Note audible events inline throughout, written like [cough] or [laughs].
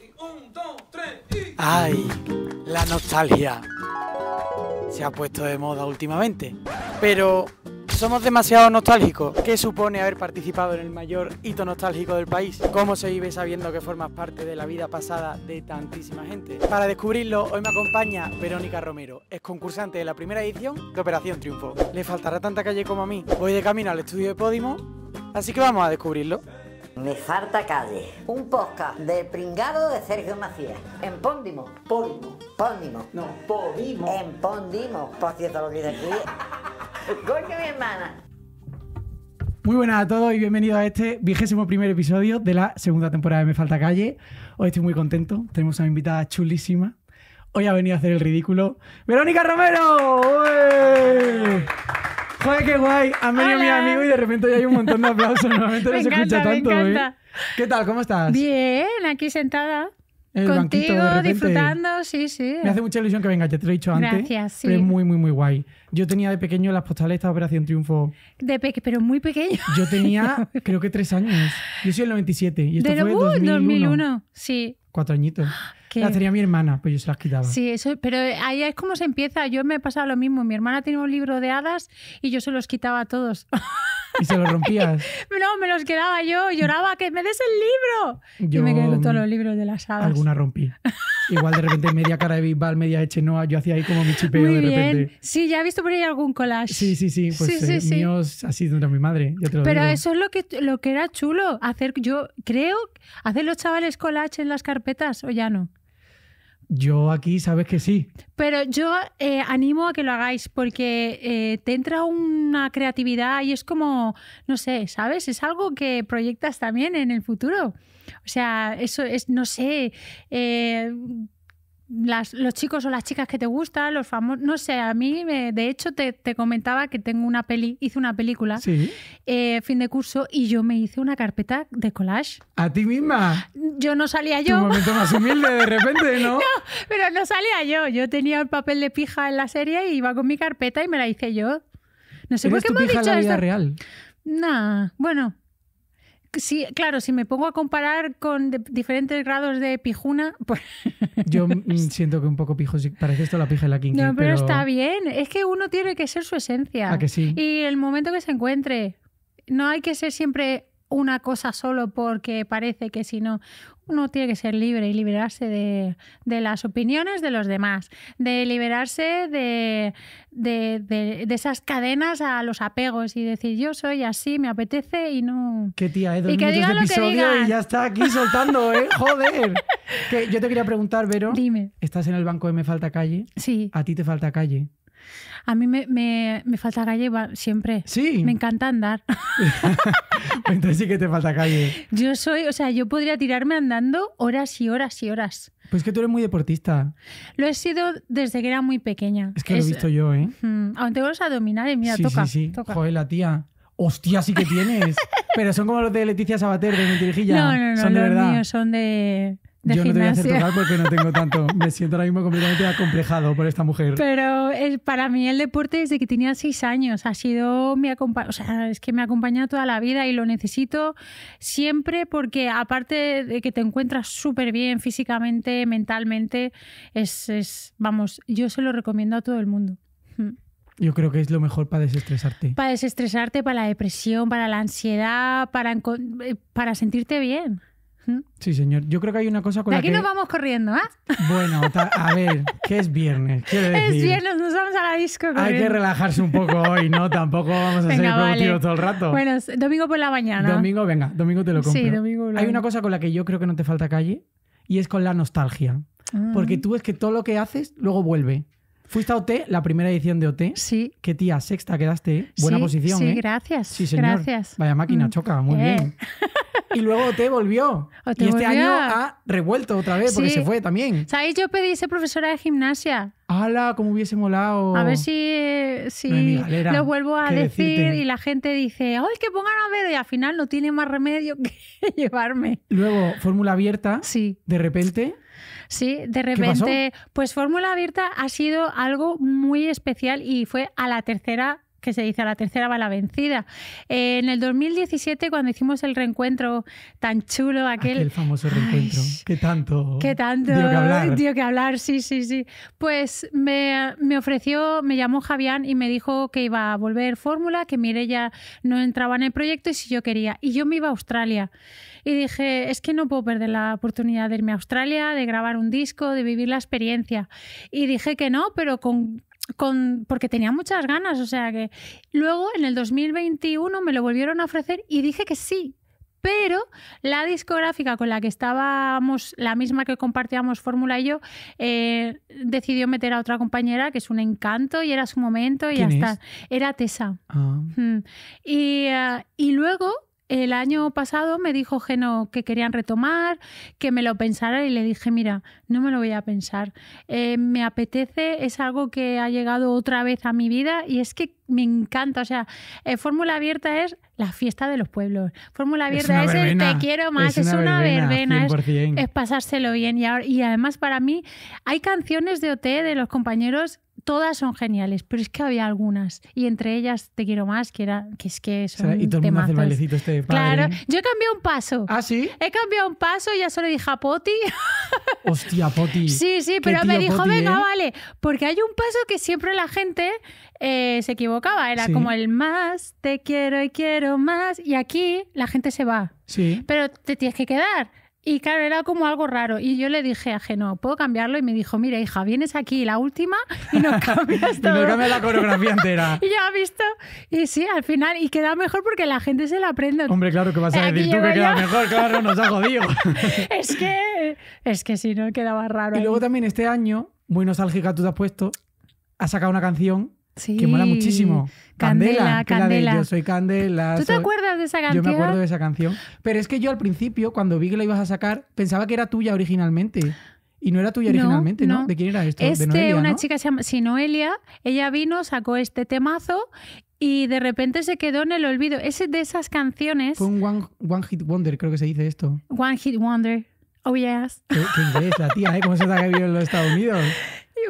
y... ¡Ay! La nostalgia se ha puesto de moda últimamente. Pero somos demasiado nostálgicos. ¿Qué supone haber participado en el mayor hito nostálgico del país? ¿Cómo se vive sabiendo que formas parte de la vida pasada de tantísima gente? Para descubrirlo, hoy me acompaña Verónica Romero, es concursante de la primera edición de Operación Triunfo. Le faltará tanta calle como a mí. Voy de camino al estudio de Podimo, así que vamos a descubrirlo. Me falta calle. Un podcast del pringado de Sergio Macías. En Póndimo. Póndimo. Póndimo. No, En Póndimo. Por cierto, lo que dice aquí. [laughs] Coño, mi hermana. Muy buenas a todos y bienvenidos a este vigésimo primer episodio de la segunda temporada de Me Falta Calle. Hoy estoy muy contento. Tenemos a una invitada chulísima. Hoy ha venido a hacer el ridículo. ¡Verónica Romero! Joder, qué guay. Han venido mi amigo y de repente ya hay un montón de aplausos. Normalmente [laughs] no se escucha tanto. ¿eh? ¿Qué tal? ¿Cómo estás? Bien, aquí sentada. Contigo, disfrutando, sí, sí. Me hace mucha ilusión que venga, ya te lo he dicho antes. Pero es muy, muy, muy guay. Yo tenía de pequeño las postales de Operación Triunfo. De pequeño, pero muy pequeño. Yo tenía, [laughs] [laughs] creo que tres años. Yo soy el 97 y esto fue en 2001. 2001, sí. Cuatro añitos. ¡Ah! la tenía mi hermana, pues yo se las quitaba. Sí, eso, pero ahí es como se empieza. Yo me he pasado lo mismo. Mi hermana tenía un libro de hadas y yo se los quitaba a todos. ¿Y se los rompías? [laughs] no, me los quedaba yo. Lloraba, que me des el libro. y me quedé todos los libros de las hadas. Alguna rompí. Igual de repente media cara de Bisbal, media Echenoa, yo hacía ahí como mi chipeo Muy de bien. Sí, ya he visto por ahí algún collage. Sí, sí, sí, pues sí, así eh, de mi madre. Pero eso es lo que, lo que era chulo, hacer, yo creo, hacer los chavales collage en las carpetas o ya no. Yo aquí sabes que sí. Pero yo eh, animo a que lo hagáis porque eh, te entra una creatividad y es como, no sé, ¿sabes? Es algo que proyectas también en el futuro. O sea, eso es, no sé, eh, los chicos o las chicas que te gustan, los famosos, no sé, a mí, de hecho, te, comentaba que tengo una peli, hice una película, eh, fin de curso, y yo me hice una carpeta de collage. ¿A ti misma? Yo no salía yo. Un momento más humilde de repente, [laughs] ¿no? pero no salía yo. Yo tenía el papel de pija en la serie y iba con mi carpeta y me la hice yo. No sé por qué me dicho la vida real? No, bueno, Sí, claro, si me pongo a comparar con diferentes grados de pijuna, [laughs] pues... Yo mm, siento que un poco pijo, parece esto la pija y la quinta. No, pero, está bien, es que uno tiene que ser su esencia. que sí? Y el momento que se encuentre. No hay que ser siempre una cosa solo porque parece que si no, uno tiene que ser libre y liberarse de, las opiniones de los demás, de liberarse de, esas cadenas a los apegos y decir yo soy así, me apetece y no... Qué tía, eh, dos y que episodio lo que y ya está aquí soltando, ¿eh? [laughs] Joder. que yo te quería preguntar, Vero. Dime. Estás en el banco de Me Falta Calle. Sí. ¿A ti te falta calle? A mí me, me, falta calle siempre. Sí. Me encanta andar. [laughs] Entonces sí que te falta calle. Yo soy, o sea, yo podría tirarme andando horas y horas y horas. Pues que tú eres muy deportista. Lo he sido desde que era muy pequeña. Es que lo he visto yo, ¿eh? Mm, aún a dominar, abdominales, mira, toca. Sí, sí. Toca. Joder, la tía. Hostia, sí que tienes. [laughs] Pero son como los de Leticia Sabater, de Mentirijilla. No, no, no. Son de verdad. son de. Yo no te voy a porque no tengo tanto. [laughs] Me siento ahora mismo completamente acomplejado por esta mujer. Pero es para mí el deporte desde que tenía seis años ha sido mi o sea, es que me ha acompañado toda la vida y lo necesito siempre porque aparte de que te encuentras súper bien físicamente, mentalmente, es, vamos, yo se lo recomiendo a todo el mundo. Hmm. Yo creo que es lo mejor para desestresarte. Para desestresarte, para la depresión, para la ansiedad, para, eh, para sentirte bien. Sí, señor. Yo creo que hay una cosa con de la aquí nos vamos corriendo, ¿ah? Bueno, a ver, ¿qué es viernes? es viernes, nos vamos a la disco. Hay que relajarse un poco hoy, ¿no? Tampoco vamos a ser productivos todo el rato. Bueno, domingo por la mañana. Domingo, venga, domingo te lo compro. Sí, domingo. Hay una cosa con la que yo creo que no te falta calle y es con la nostalgia. Ah. Porque tú es que todo lo que haces luego vuelve. Fuiste a OT, la primera edición de OT. Sí. Qué tía, sexta quedaste. Buena posición. Sí, ¿eh? gracias. Sí, señor. Gracias. Vaya máquina, mm, choca, muy eh. bien. [laughs] Y luego OT volvió. y este año ha revuelto otra vez porque se fue también. ¿Sabéis? Yo pedí ser profesora de gimnasia. ¡Hala! Como hubiese molado. A ver si, eh, si lo vuelvo a decir y la gente dice, ¡ay, que pongan a ver! Y al final no tiene más remedio [laughs] que llevarme. Luego, fórmula abierta. Sí. De repente. Sí, de repente, pues Fórmula Abierta ha sido algo muy especial y fue a la tercera que se dice la tercera va la vencida. Eh, en el 2017, cuando hicimos el reencuentro tan chulo, aquel. el famoso reencuentro. ¿Qué tanto? ¿Qué tanto? Dio que hablar. sí, sí, sí. Pues me, ofreció, me llamó Javián y me dijo que iba a volver Fórmula, que ella no entraba en el proyecto y si yo quería. Y yo me iba a Australia. Y dije, es que no puedo perder la oportunidad de irme a Australia, de grabar un disco, de vivir la experiencia. Y dije que no, pero con porque tenía muchas ganas, o sea que luego en el 2021 me lo volvieron a ofrecer y dije que sí, pero la discográfica con la que estábamos, la misma que compartíamos Fórmula y yo, eh, decidió meter a otra compañera que es un encanto y era su momento y ya está. Era Tessa. Ah. Hmm. Eh, y luego el año pasado me dijo Geno que querían retomar, que me lo pensara y le dije, mira, no me lo voy a pensar. Eh, me apetece, es algo que ha llegado otra vez a mi vida y es que me encanta. O sea, eh, Fórmula Abierta es la fiesta de los pueblos. Fórmula Abierta es, el te quiero más, es, una, verbena, es, pasárselo bien. Y, y además para mí hay canciones de OT de los compañeros todas son geniales, pero es que había algunas. Y entre ellas Te Quiero Más, que, era, que es que eso. Este claro, yo he cambiado un paso. ¿Ah, sí? He cambiado un paso, y ya solo dije a Poti. [laughs] Hostia, Poti. Sí, sí, pero me dijo, venga, ¿eh?". vale, porque hay un paso que siempre la gente eh, se equivocaba. Era como el más, te quiero y quiero más. Y aquí la gente se va. Sí. Pero te tienes que quedar. Y claro, era como algo raro. Y yo le dije a Geno, ¿puedo cambiarlo? Y me dijo, mira, hija, vienes aquí la última y nos [laughs] cambias todo. y nos cambias la coreografía entera. [laughs] y ya ha visto. Y sí, al final, y queda mejor porque la gente se la aprende. Hombre, claro que vas a decir tú que queda mejor, claro, nos ha jodido. [laughs] es que, es que si no, quedaba raro. Y luego también este año, muy nostálgica tú te has puesto, has sacado una canción Sí. Que mola muchísimo. Candela, Candela. yo soy Candela. ¿Tú te acuerdas de esa canción? Yo me acuerdo de esa canción. Pero es que yo al principio, cuando vi que la ibas a sacar, pensaba que era tuya originalmente. Y no era tuya originalmente, ¿no? no. de quién era esto? Este, una chica se llama Sinoelia Ella vino, sacó este temazo y de repente se quedó en el olvido. Es de esas canciones. Fue un one, Hit Wonder, creo que se dice esto. One Hit Wonder. Oh, yes. ¿Qué, qué la tía, ¿eh? ¿Cómo se da que vive en los Estados Unidos?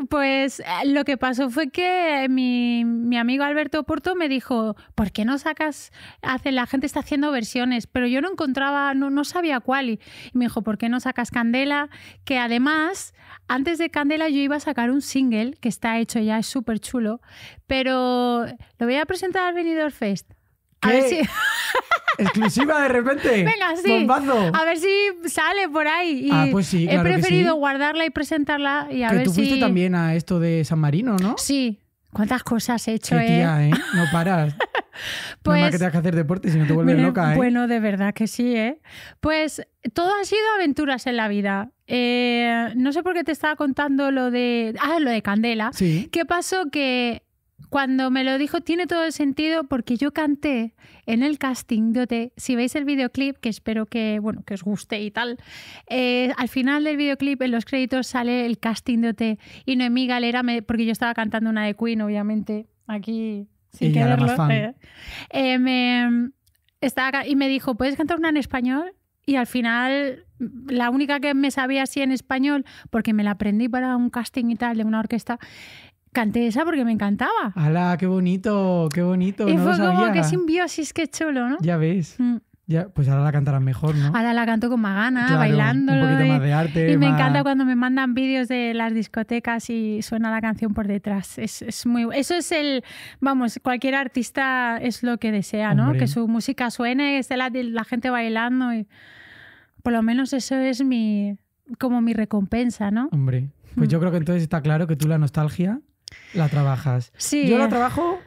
Pues eh, lo que pasó fue que mi, amigo Alberto Porto me dijo, ¿por qué no sacas, hace, la gente está haciendo versiones, pero yo no encontraba, no, no sabía cuál. Y me dijo, ¿por qué no sacas Candela? Que además, antes de Candela yo iba a sacar un single, que está hecho ya, es súper chulo, pero lo voy a presentar al Benidorm Fest. A ver si... [laughs] Exclusiva de repente. Venga, sí. A ver si sale por ahí. ah, pues sí, He preferido guardarla y presentarla y a que tú fuiste también a esto de San Marino, ¿no? Sí. ¿Cuántas cosas he hecho, Qué tía, eh? ¿eh? No paras. [laughs] pues, no más que tengas que hacer deporte si no te vuelves loca, ¿eh? Bueno, de verdad que sí, ¿eh? Pues todo han sido aventuras en la vida. Eh, no sé por qué te estaba contando lo de... Ah, lo de Candela. Sí. ¿Qué pasó? Que cuando me lo dijo, tiene todo el sentido porque yo canté en el casting de OT, e. si veis el videoclip, que espero que, bueno, que os guste y tal, eh, al final del videoclip, en los créditos, sale el casting de OT e. y no en mi Galera, porque yo estaba cantando una de Queen, obviamente, aquí sin quererlo. Eh, eh, me, estaba, y me dijo, ¿puedes cantar una en español? Y al final, la única que me sabía así en español, porque me la aprendí para un casting y tal de una orquesta, canté esa porque me encantaba. ¡Hala, qué bonito, qué bonito! Y fue como que simbiosis, qué chulo, ¿no? Ya ves. Mm. Ya, pues ahora la cantarán mejor, ¿no? Ahora la canto con más ganas, bailando. Un poquito y, más de arte. Y me encanta cuando me mandan vídeos de las discotecas y suena la canción por detrás. Es, muy Eso es el. Vamos, cualquier artista es lo que desea, ¿no? Que su música suene, esté la, gente bailando. Y... Por lo menos eso es mi. como mi recompensa, ¿no? Hombre. Pues mm. yo creo que entonces está claro que tú la nostalgia la trabajas. Sí. Yo la trabajo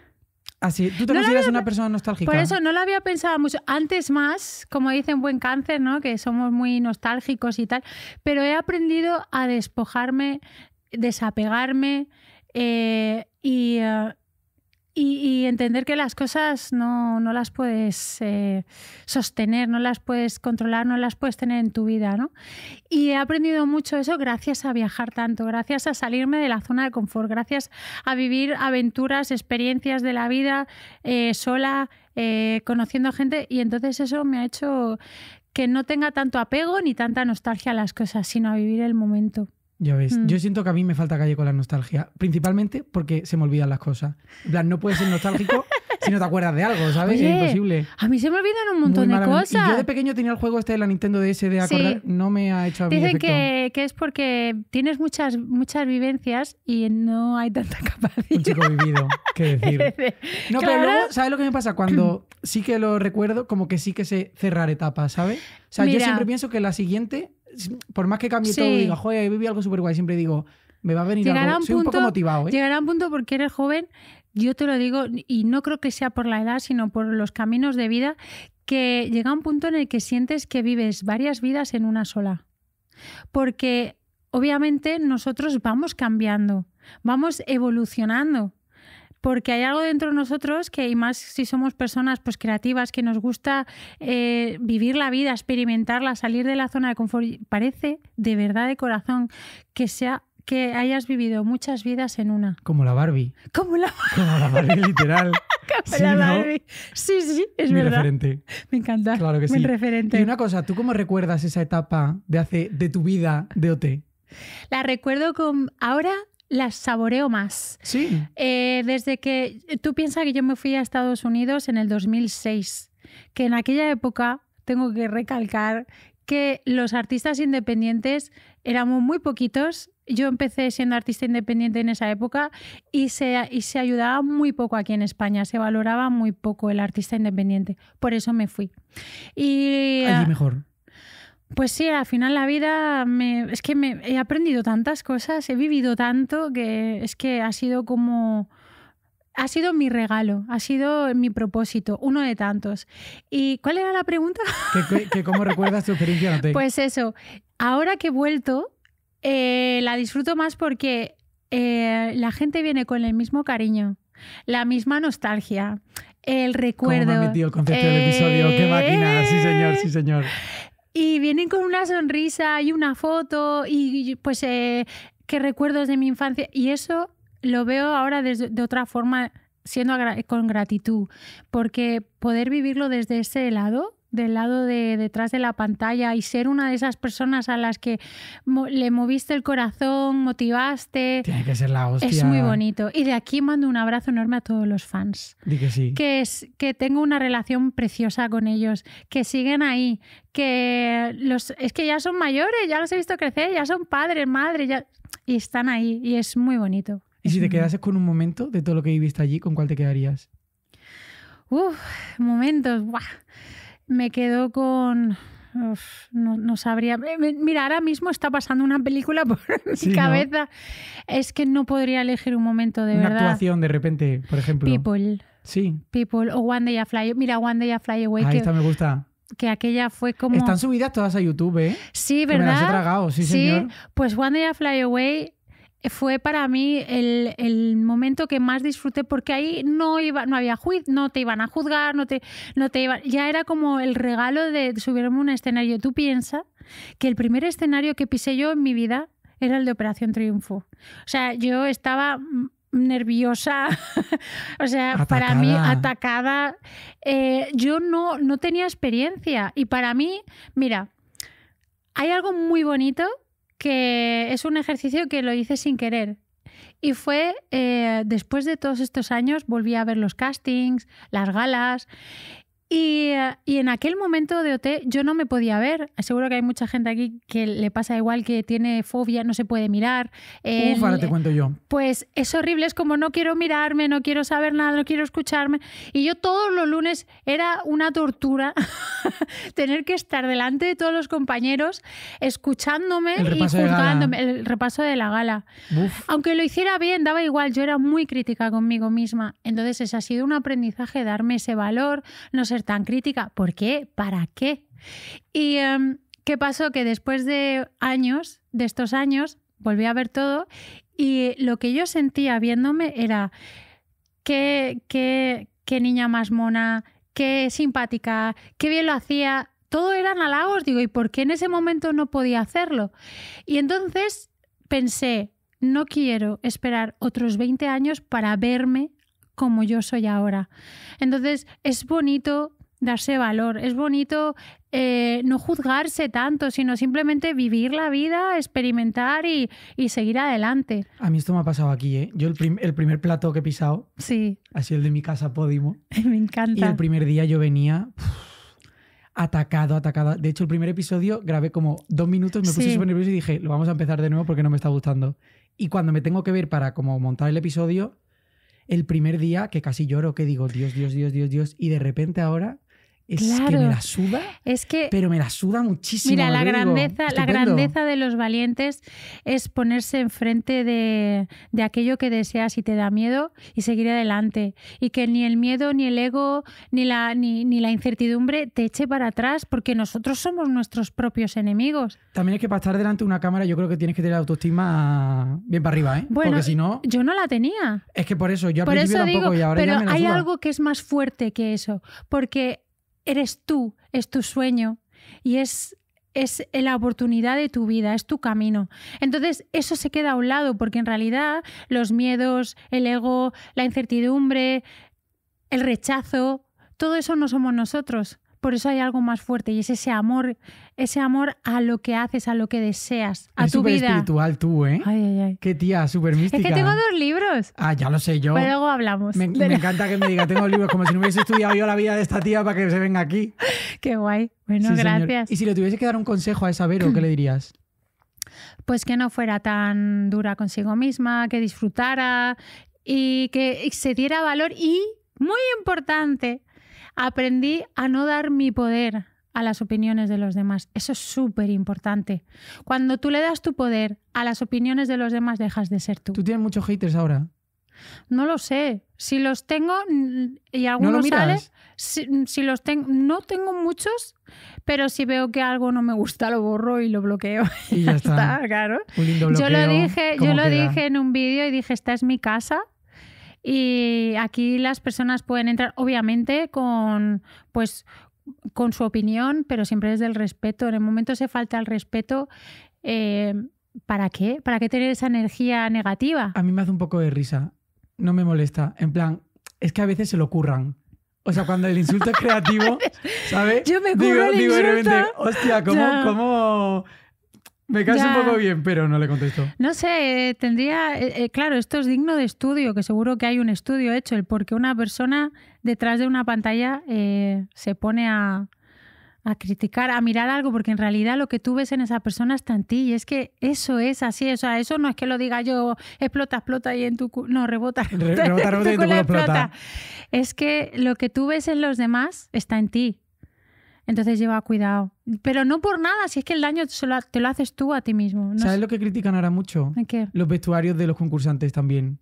así. Tú te consideras una persona nostálgica. Por eso no la había pensado mucho. Antes más, como dicen buen cáncer, ¿no? Que somos muy nostálgicos y tal. Pero he aprendido a despojarme, desapegarme eh, y, eh, y, entender que las cosas no, no las puedes eh, sostener, no las puedes controlar, no las puedes tener en tu vida. ¿no? Y he aprendido mucho eso gracias a viajar tanto, gracias a salirme de la zona de confort, gracias a vivir aventuras, experiencias de la vida eh, sola, eh, conociendo gente. Y entonces eso me ha hecho que no tenga tanto apego ni tanta nostalgia a las cosas, sino a vivir el momento. Ya ves, yo mm. siento que a mí me falta calle con la nostalgia, principalmente porque se me olvidan las cosas. no puedes ser nostálgico si no te acuerdas de algo, ¿sabes? es imposible. A mí se me olvidan un montón de cosas. yo de pequeño tenía el juego este de la Nintendo DS de acordar, no me ha hecho Dicen que, que, es porque tienes muchas, muchas vivencias y no hay tanta capacidad. Un chico vivido, qué [laughs] decir. No, pero luego, ¿sabes lo que me pasa? Cuando [clears throat] sí que lo recuerdo, como que sí que sé cerrar etapas, ¿sabes? O sea, yo siempre pienso que la siguiente por más que cambie todo y diga, joder, he vivido algo súper guay, siempre digo, me va a venir algo. Un Soy un poco motivado, ¿eh? Llegará un punto porque eres joven, yo te lo digo, y no creo que sea por la edad, sino por los caminos de vida, que llega un punto en el que sientes que vives varias vidas en una sola. Porque obviamente nosotros vamos cambiando, vamos evolucionando porque hay algo dentro de nosotros que, y más si somos personas pues, creativas, que nos gusta eh, vivir la vida, experimentarla, salir de la zona de confort, parece de verdad de corazón que sea que hayas vivido muchas vidas en una. Como la Barbie. Como la, [laughs] Como la Barbie, literal. [laughs] Como la Barbie. Sí, sí, es Mi verdad. referente. Me encanta. Claro que sí. Mi referente. Y una cosa, ¿tú cómo recuerdas esa etapa de hace de tu vida de OT? La recuerdo con ahora las saboreo más. Sí. Eh, desde que tú piensas que yo me fui a Estados Unidos en el 2006, que en aquella época tengo que recalcar que los artistas independientes éramos muy poquitos. Yo empecé siendo artista independiente en esa época y se, y se ayudaba muy poco aquí en España, se valoraba muy poco el artista independiente. Por eso me fui. Y, Allí mejor. Pues sí, al final la vida es que he aprendido tantas cosas, he vivido tanto que es que ha sido como ha sido mi regalo, ha sido mi propósito, uno de tantos. ¿Y cuál era la pregunta? ¿Qué cómo [laughs] recuerdas tu experiencia Pues eso, ahora que he vuelto, eh, la disfruto más porque eh, la gente viene con el mismo cariño, la misma nostalgia, el recuerdo. ¿Cómo me ha metido el concepto del episodio? ¡Qué máquina! Sí, señor, sí, señor. Y vienen con una sonrisa y una foto y pues eh, qué recuerdos de mi infancia. Y eso lo veo ahora desde, de otra forma, siendo con gratitud, porque poder vivirlo desde ese lado del lado de detrás de la pantalla y ser una de esas personas a las que le moviste el corazón, motivaste. Tiene que ser la hostia. Es muy bonito. Y de aquí mando un abrazo enorme a todos los fans. que sí. Que, que tengo una relación preciosa con ellos, que siguen ahí, que los, es que ya son mayores, ya los he visto crecer, ya son padres, madres, ya, y están ahí y es muy bonito. ¿Y si te quedases con un momento de todo lo que viviste allí, con cuál te quedarías? Uf, momentos, guau. Me quedo con. no, no, sabría. Eh, mira, ahora mismo está pasando una película [laughs] por mi cabeza. Es que no podría elegir un momento de verdad. Una actuación de repente, por ejemplo. People. Sí. People o One Day I Fly. Mira, One Day I Fly Away. Ahí está, me gusta que aquella fue como. Están subidas todas a YouTube, ¿eh? Sí, ¿verdad? me las he tragado, sí, sí. Pues One Day I Fly Away fue para mí el, momento que más disfruté porque ahí no iba, no había juicio, no te iban a juzgar, no te, no te ya era como el regalo de subirme a un escenario. Tú piensas que el primer escenario que pisé yo en mi vida era el de Operación Triunfo. O sea, yo estaba nerviosa, [laughs] o sea, para mí atacada. Eh, yo no, no tenía experiencia y para mí, mira, hay algo muy bonito que es un ejercicio que lo hice sin querer. Y fue eh, después de todos estos años, volví a ver los castings, las galas, eh, y, en aquel momento de OT yo no me podía ver. Seguro que hay mucha gente aquí que le pasa igual, que tiene fobia, no se puede mirar. Eh, Uf, ahora te eh, cuento yo. Pues es horrible, es como no quiero mirarme, no quiero saber nada, no quiero escucharme. Y yo todos los lunes era una tortura [laughs] tener que estar delante de todos los compañeros escuchándome y juzgándome el repaso de la gala. Aunque lo hiciera bien, daba igual, yo era muy crítica conmigo misma. Entonces ese ha sido un aprendizaje, darme ese valor, no ser tan crítica. ¿Por qué? ¿Para qué? Y em, qué pasó que después de años, de estos años, volví a ver todo y lo que yo sentía viéndome era qué, qué, qué niña más mona, qué simpática, qué bien lo hacía. Todo eran halagos, digo, ¿y por qué en ese momento no podía hacerlo? Y entonces pensé, no quiero esperar otros 20 años para verme como yo soy ahora. Entonces es bonito darse valor, es bonito eh, no juzgarse tanto, sino simplemente vivir la vida, experimentar y, seguir adelante. A mí esto me ha pasado aquí, ¿eh? Yo el, primer plato que he pisado sí. así el de mi casa Podimo. [laughs] me encanta. Y el primer día yo venía... atacado, atacada. De hecho, el primer episodio grabé como dos minutos, me puse súper nervioso y dije, lo vamos a empezar de nuevo porque no me está gustando. Y cuando me tengo que ver para como montar el episodio, el primer día que casi lloro, que digo, Dios, Dios, Dios, Dios, Dios, y de repente ahora es que me la suda, es que, pero me la suda muchísimo. Mira, la grandeza, la grandeza de los valientes es ponerse enfrente de, de, aquello que deseas y te da miedo y seguir adelante. Y que ni el miedo, ni el ego, ni la, ni, la incertidumbre te eche para atrás, porque nosotros somos nuestros propios enemigos. También es que para estar delante de una cámara yo creo que tienes que tener autoestima bien para arriba, ¿eh? Bueno, porque si no... Yo no la tenía. Es que por eso, yo tampoco y ahora Pero ya me hay algo que es más fuerte que eso, porque eres tú, es tu sueño y es es la oportunidad de tu vida, es tu camino. Entonces, eso se queda a un lado, porque en realidad los miedos, el ego, la incertidumbre, el rechazo, todo eso no somos nosotros por eso hay algo más fuerte y es ese amor, ese amor a lo que haces, a lo que deseas, a es tu vida. espiritual tú, ¿eh? Ay, ay, ay. Qué tía, súper mística. Es que tengo dos libros. Ah, ya lo sé yo. Pues luego hablamos. Me, encanta que me diga, tengo libros, como si no hubiese estudiado yo la vida de esta tía para que se venga aquí. [laughs] Qué guay. Bueno, gracias. Y si le tuviese que dar un consejo a esa Vero, ¿qué le dirías? [clears throat] Pues que no fuera tan dura consigo misma, que disfrutara y que se diera valor y, muy importante, Aprendí a no dar mi poder a las opiniones de los demás. Eso es súper importante. Cuando tú le das tu poder a las opiniones de los demás, dejas de ser tú. Tú tienes muchos haters ahora. No lo sé. Si los tengo y algunos ¿No si, los tengo, no tengo muchos, pero si veo que algo no me gusta lo borro y lo bloqueo. Y ya, [laughs] está. claro. yo lo dije, yo lo dije en un vídeo y dije esta es mi casa y aquí las personas pueden entrar, obviamente, con pues con su opinión, pero siempre desde el respeto. En el momento se falta el respeto. Eh, ¿Para qué? ¿Para qué tener esa energía negativa? A mí me hace un poco de risa. No me molesta. En plan, es que a veces se lo curran. O sea, cuando el insulto es [laughs] creativo, ¿sabes? Yo me curro digo, digo de hostia, ¿cómo, ¿cómo me caes un poco bien, pero no le contesto. No sé, eh, tendría. Eh, eh, claro, esto es digno de estudio, que seguro que hay un estudio hecho, el una persona detrás de una pantalla se pone a, criticar, a mirar algo, porque en realidad lo que tú ves en esa persona está en ti. Y es que eso es así. O eso no es que lo diga yo, explota, explota y en tu No, rebota. rebota, Es que lo que tú ves en los demás está en ti. Entonces lleva cuidado. Pero no por nada, si es que el daño te lo haces tú a ti mismo. ¿Sabes lo que critican ahora mucho? ¿Qué? Los vestuarios de los concursantes también.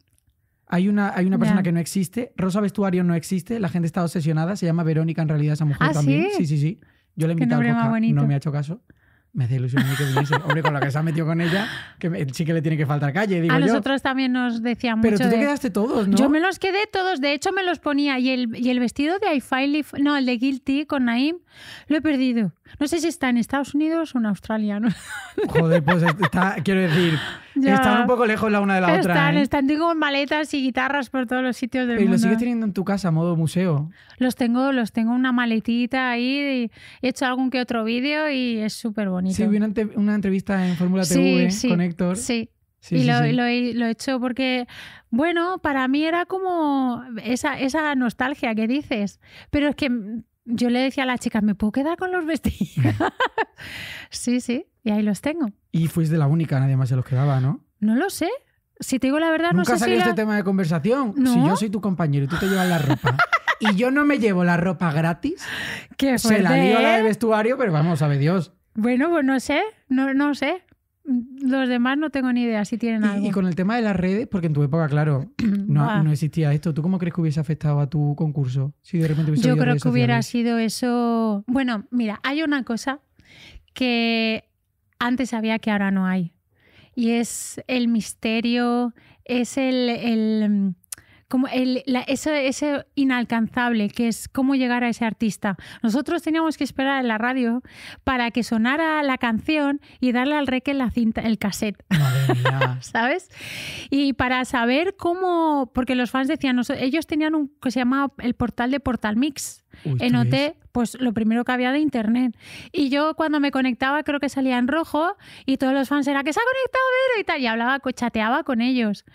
Hay una, hay una persona que no existe, Rosa Vestuario no existe, la gente está obsesionada, se llama Verónica en realidad esa mujer ¿Ah, también. ¿sí? sí, sí, Yo la he invitado No me ha hecho caso. Me hace ilusión que Hombre, con la que se ha metido con ella, que sí que le tiene que faltar calle. a nosotros también nos decían mucho. Pero tú te quedaste todos, ¿no? Yo me los quedé todos. De hecho, me los ponía. Y el, y el vestido de I Finally. No, el de Guilty con Naim, lo he perdido. No sé si está en Estados Unidos o en Australia. ¿no? Joder, pues está, quiero decir, [laughs] están un poco lejos la una de la otra. Están, ¿eh? Están, tengo maletas y guitarras por todos los sitios del mundo. ¿Y los sigues ¿eh? teniendo en tu casa, modo museo? Los tengo, los tengo una maletita ahí. he hecho algún que otro vídeo y es súper bonito. Sí, vi una, entrevista en Fórmula TV con Héctor. Sí. Sí, y sí, lo, Lo, he, lo, hecho porque, bueno, para mí era como esa, esa nostalgia que dices. Pero es que yo le decía a las chicas, ¿me puedo quedar con los vestidos? [laughs] sí, sí, y ahí los tengo. Y fuiste la única, nadie más se los quedaba, ¿no? No lo sé. Si te digo la verdad, no sé salió este tema de conversación. Si yo soy tu compañero y tú te llevas la ropa y yo no me llevo la ropa gratis, [laughs] ¿Qué se la dio a la de ¿eh? vestuario, pero vamos, a ver, Dios. Bueno, pues no sé, no, no sé los demás no tengo ni idea si tienen algo. Y con el tema de las redes, porque en tu época, claro, [clears throat] no, existía esto. ¿Tú cómo crees que hubiese afectado a tu concurso? Si de repente Yo creo que hubiera sido eso. Bueno, mira, hay una cosa que antes había que ahora no hay. Y es el misterio, es el, el como ese, inalcanzable que es cómo llegar a ese artista. Nosotros teníamos que esperar en la radio para que sonara la canción y darle al reque la cinta, el cassette. [laughs] ¿Sabes? Y para saber cómo, porque los fans decían, ellos tenían un que se llamaba el portal de Portal Mix en eh, OT, pues lo primero que había de internet. Y yo cuando me conectaba creo que salía en rojo y todos los fans eran que se ha conectado Vero y tal. Y hablaba, chateaba con ellos.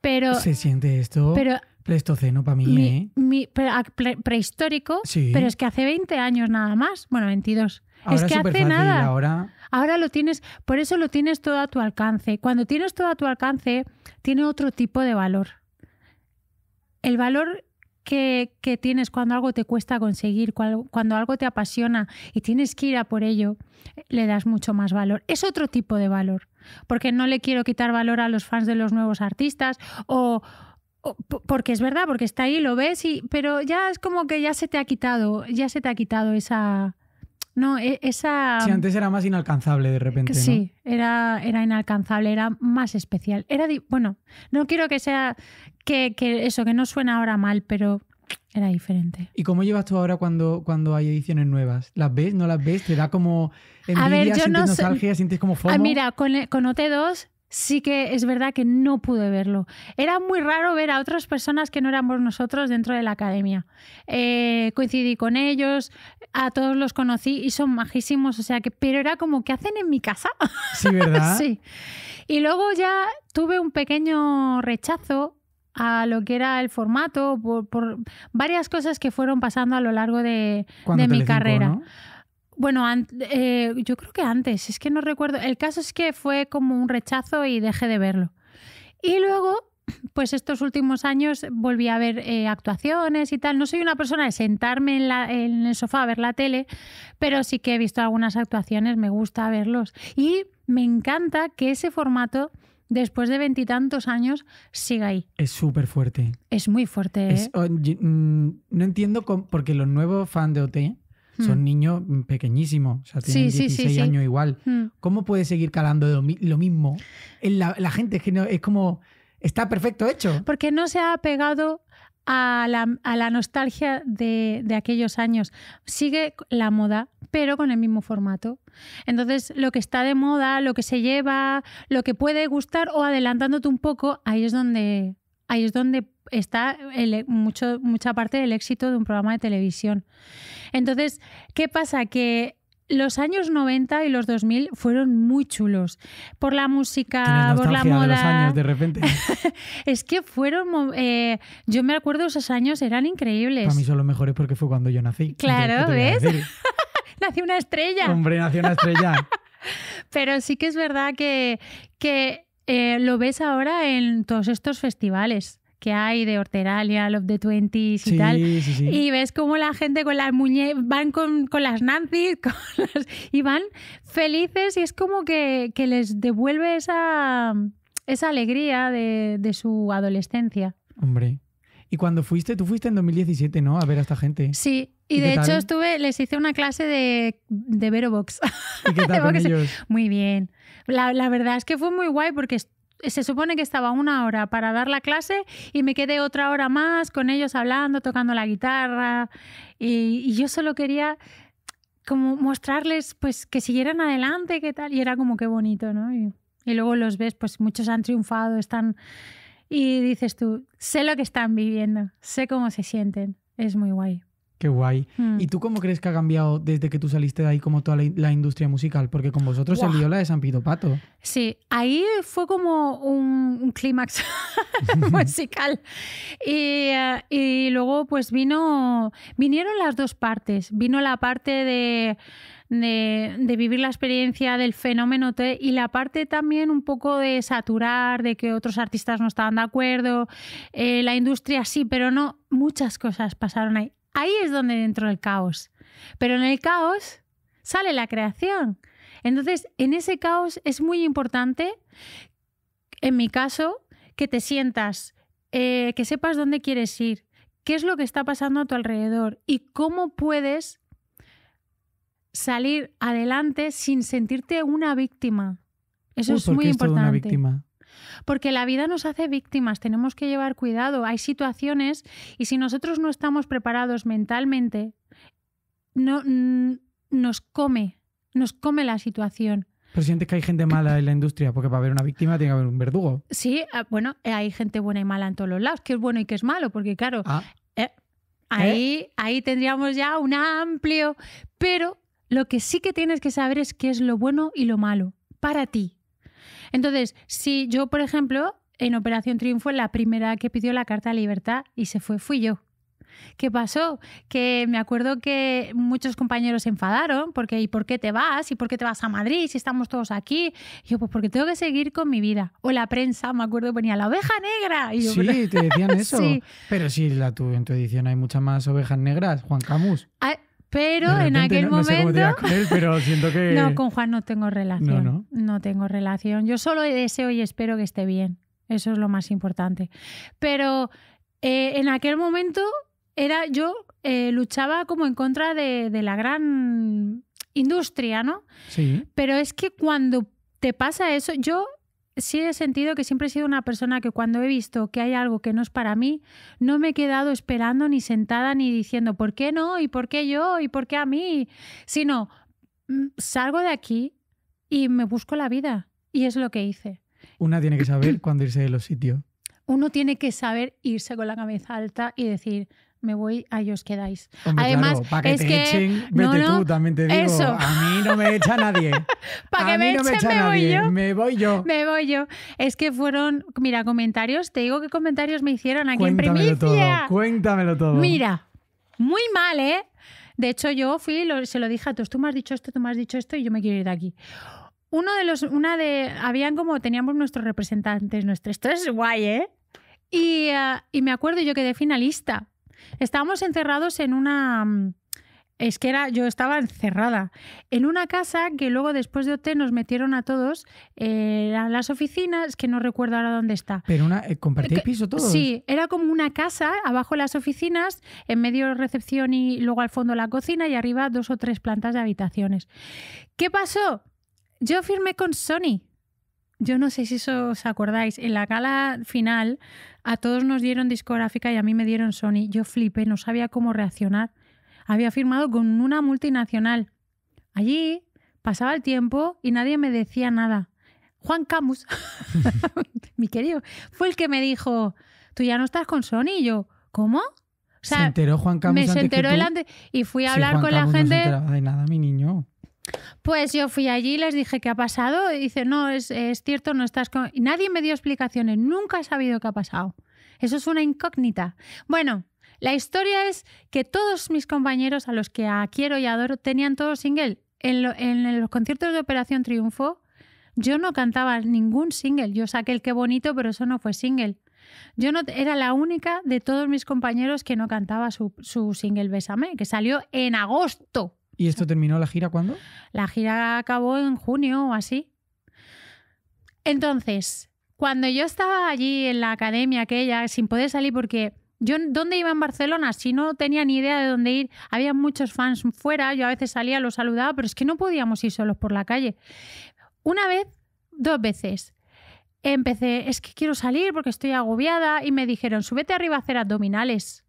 Pero. Se siente esto. Pero Pleistoceno para mí, ¿eh? prehistórico, pero es que hace 20 años nada más. Bueno, 22. es que hace nada. ahora lo tienes, por eso lo tienes todo a tu alcance. Cuando tienes todo a tu alcance, tiene otro tipo de valor. El valor que, tienes cuando algo te cuesta conseguir, cuando algo te apasiona y tienes que ir a por ello, le das mucho más valor. Es otro tipo de valor, porque no le quiero quitar valor a los fans de los nuevos artistas o porque es verdad, porque está ahí, lo ves, y, pero ya es como que ya se te ha quitado, ya se te ha quitado esa, no, e, esa... Mm, antes era más inalcanzable de repente. Sí, era, era inalcanzable, era más especial. Era, bueno, no quiero que sea que, eso, que no suena ahora mal, pero era diferente. ¿Y cómo llevas tú ahora cuando, cuando hay ediciones nuevas? ¿Las ves? ¿No las ves? ¿Te da como envidia? ¿Sientes nostalgia? ¿Sientes como ah, fomo? mira, con, con OT2 sí que es verdad que no pude verlo. Era muy raro ver a otras personas que no éramos nosotros dentro de la academia. Eh, coincidí con ellos, a todos los conocí y son majísimos, o sea que, pero era como, que hacen en mi casa? Sí, ¿verdad? [laughs] sí. Y luego ya tuve un pequeño rechazo a lo que era el formato por, varias cosas que fueron pasando a lo largo de, mi carrera. Bueno, eh, yo creo que antes, es que no recuerdo. El caso es que fue como un rechazo y dejé de verlo. Y luego pues estos últimos años volví a ver eh, actuaciones y tal. No soy una persona de sentarme en, el sofá a ver la tele, pero sí que he visto algunas actuaciones, me gusta verlos. Y me encanta que ese formato, después de veintitantos años, siga ahí. Es súper fuerte. Es muy fuerte. ¿eh? Oh, mm, no entiendo por porque los nuevos fans de OT son mm. niños pequeñísimos, o sea, tienen sí, 16 años igual. Mm. ¿Cómo puede seguir calando lo, mismo? la, gente es, como... Está perfecto hecho. Porque no se ha pegado a la, nostalgia de, aquellos años. Sigue la moda, pero con el mismo formato. Entonces, lo que está de moda, lo que se lleva, lo que puede gustar o adelantándote un poco, ahí es donde ahí es donde está e, mucho, mucha parte del éxito de un programa de televisión. Entonces, ¿qué pasa? Que los años 90 y los 2000 fueron muy chulos. Por la música, por la moda. De los años de repente. [laughs] es que fueron. Eh, yo me acuerdo esos años, eran increíbles. Para mí son los mejores porque fue cuando yo nací. Claro, ¿ves? [laughs] nació una estrella. Hombre, nació una estrella. [laughs] Pero sí que es verdad que, que eh, lo ves ahora en todos estos festivales que hay de Orteralia, Love the Twenties y tal. Y ves como la gente con las muñecas van con, las Nancy [laughs] y van felices y es como que, les devuelve esa, esa alegría de, su adolescencia. Hombre, y cuando fuiste, tú fuiste en 2017, ¿no? A ver a esta gente. Sí, y, de hecho estuve, les hice una clase de, de Verobox. ¿Y qué [laughs] tal Muy bien. La, verdad es que fue muy guay porque se supone que estaba una hora para dar la clase y me quedé otra hora más con ellos hablando, tocando la guitarra y, yo solo quería como mostrarles pues que siguieran adelante, qué tal y era como qué bonito, ¿no? Y, y luego los ves, pues muchos han triunfado, están y dices tú, sé lo que están viviendo, sé cómo se sienten, es muy guay. Qué guay. ¿Y hmm. tú cómo crees que ha cambiado desde que tú saliste de ahí como toda la, industria musical? Porque con vosotros salió la de San Pito Pato. Sí, ahí fue como un, clímax [laughs] musical. Eh, y, luego pues vino, vinieron las dos partes. Vino la parte de, vivir la experiencia del fenómeno y la parte también un poco de saturar, de que otros artistas no estaban de acuerdo, eh, la industria sí, pero no, muchas cosas pasaron ahí. Ahí es donde entra el caos. Pero en el caos sale la creación. Entonces, en ese caos es muy importante, en mi caso, que te sientas, eh, que sepas dónde quieres ir, qué es lo que está pasando a tu alrededor y cómo puedes salir adelante sin sentirte una víctima. Eso es muy importante porque la vida nos hace víctimas, tenemos que llevar cuidado, hay situaciones y si nosotros no estamos preparados mentalmente, no, mm, nos come, nos come la situación. Pero sientes que hay gente mala en la industria, porque para haber una víctima tiene que haber un verdugo. Sí, ah, bueno, hay gente buena y mala en todos los lados, que es bueno y que es malo, porque claro, ah. eh, ahí, ¿Eh? ahí tendríamos ya un amplio. Pero lo que sí que tienes que saber es qué es lo bueno y lo malo para ti. Entonces, si yo, por ejemplo, en Operación Triunfo, la primera que pidió la Carta de Libertad y se fue fui yo. ¿Qué pasó? Que me acuerdo que muchos compañeros se enfadaron porque ¿y por qué te vas? ¿Y por qué te vas a Madrid si estamos todos aquí? Y yo, pues porque tengo que seguir con mi vida. O la prensa, me acuerdo, ponía la oveja negra. sí, te decían [laughs] eso. Pero sí, la, en tu edición hay muchas más ovejas negras, Juan Camus. Ah, pero en aquel momento. [laughs] no, con Juan no tengo relación. No, no, tengo relación. Yo solo deseo y espero que esté bien. Eso es lo más importante. Pero eh, en aquel momento era yo eh, luchaba como en contra de, de la gran industria, ¿no? Sí. Pero es que cuando te pasa eso, yo sí he sentido que siempre he sido una persona que cuando he visto que hay algo que no es para mí, no me he quedado esperando ni sentada ni diciendo ¿por qué no? ¿y por qué yo? ¿y por qué a mí? Sino mm, salgo de aquí y me busco la vida. Y es lo que hice. Una tiene que saber cuándo irse de los sitios. Uno tiene que saber irse con la cabeza alta y decir, me voy, ahí os quedáis. Además, para que es que... echen, tú, también te digo. A mí no me echa nadie. [laughs] para que me, echen, me Voy yo. Me voy yo. Es que fueron, mira, comentarios, te digo qué comentarios me hicieron aquí en primicia. cuéntamelo todo. Mira, muy mal, ¿eh? De hecho, yo fui se lo dije a todos, tú me has dicho esto, tú me has dicho esto y yo me quiero ir de aquí uno de los, una de, habían como, teníamos nuestros representantes, nuestros, esto es guay, ¿eh? Y, ah, y me acuerdo yo quedé finalista. Estábamos encerrados en una... Mm, es que yo estaba encerrada en una casa que luego después de OT nos metieron a todos Eran eh, a las oficinas, que no recuerdo ahora dónde está. Pero una, eh, eh, piso todo Sí, era como una casa, abajo las oficinas, en medio recepción y luego al fondo la cocina y arriba dos o tres plantas de habitaciones. ¿Qué pasó? Yo firmé con Sony. Yo no sé si eso os acordáis. En la gala final a todos nos dieron discográfica y a mí me dieron Sony. Yo flipé, no sabía cómo reaccionar. Había firmado con una multinacional. Allí pasaba el tiempo y nadie me decía nada. Juan Camus, [laughs] [laughs] mi querido, fue el que me dijo, tú ya no estás con Sony. Y yo, ¿cómo? se enteró Juan Camus. Me enteró y fui a hablar con la gente. nada, mi niño. Pues yo fui allí, les dije qué ha pasado. Y dice, no, es, cierto, no estás con. nadie me dio explicaciones, nunca ha sabido qué ha pasado. Eso es una incógnita. Bueno, la historia es que todos mis compañeros, a los que quiero y adoro, tenían todo single. En, los conciertos de Operación Triunfo, yo no cantaba ningún single. Yo saqué el qué bonito, pero eso no fue single. Yo no, era la única de todos mis compañeros que no cantaba su, su single Besame que salió en agosto. ¿Y esto terminó la gira cuándo? La gira acabó en junio o así. Entonces, cuando yo estaba allí en la academia aquella, sin poder salir porque yo dónde iba en Barcelona, si no tenía ni idea de dónde ir, había muchos fans fuera, yo a veces salía, los saludaba, pero es que no podíamos ir solos por la calle. Una vez, dos veces. Empecé, es que quiero salir porque estoy agobiada y me dijeron, súbete arriba a hacer abdominales.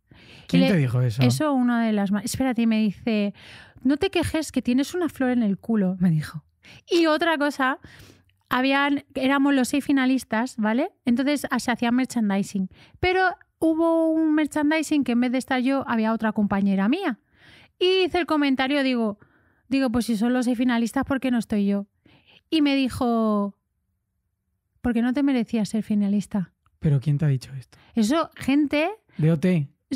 ¿Quién te dijo eso? Eso una de las... Espérate, me dice, no te quejes que tienes una flor en el culo, me dijo. Y otra cosa, habían, éramos los seis finalistas, ¿vale? Entonces ah, se hacía merchandising. Pero hubo un merchandising que en vez de estar yo, había otra compañera mía. Y hice el comentario, digo, digo, pues si son los seis finalistas, ¿por qué no estoy yo? Y me dijo, porque no te merecías ser finalista. ¿Pero quién te ha dicho esto? Eso, gente... De OT.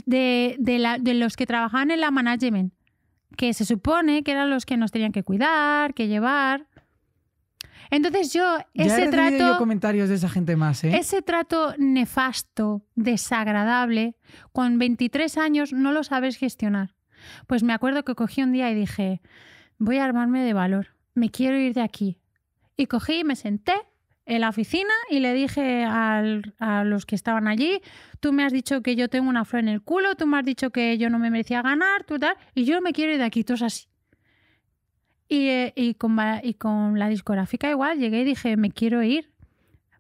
De, de los que trabajaban en la management que se supone que eran los que nos tenían que cuidar, que llevar. Entonces yo ese trato comentarios de esa gente más, ¿eh? Ese trato nefasto, desagradable, con 23 años no lo sabes gestionar. Pues me acuerdo que cogí un día y dije, voy a armarme de valor, me quiero ir de aquí. Y cogí, y me senté en la oficina y le dije a los que estaban allí, tú me has dicho que yo tengo una flor en el culo, tú me has dicho que yo no me merecía ganar, tú tal, y yo me quiero ir de aquí, todos así. Y, eh, y, con, y con la discográfica igual, llegué y dije, me quiero ir,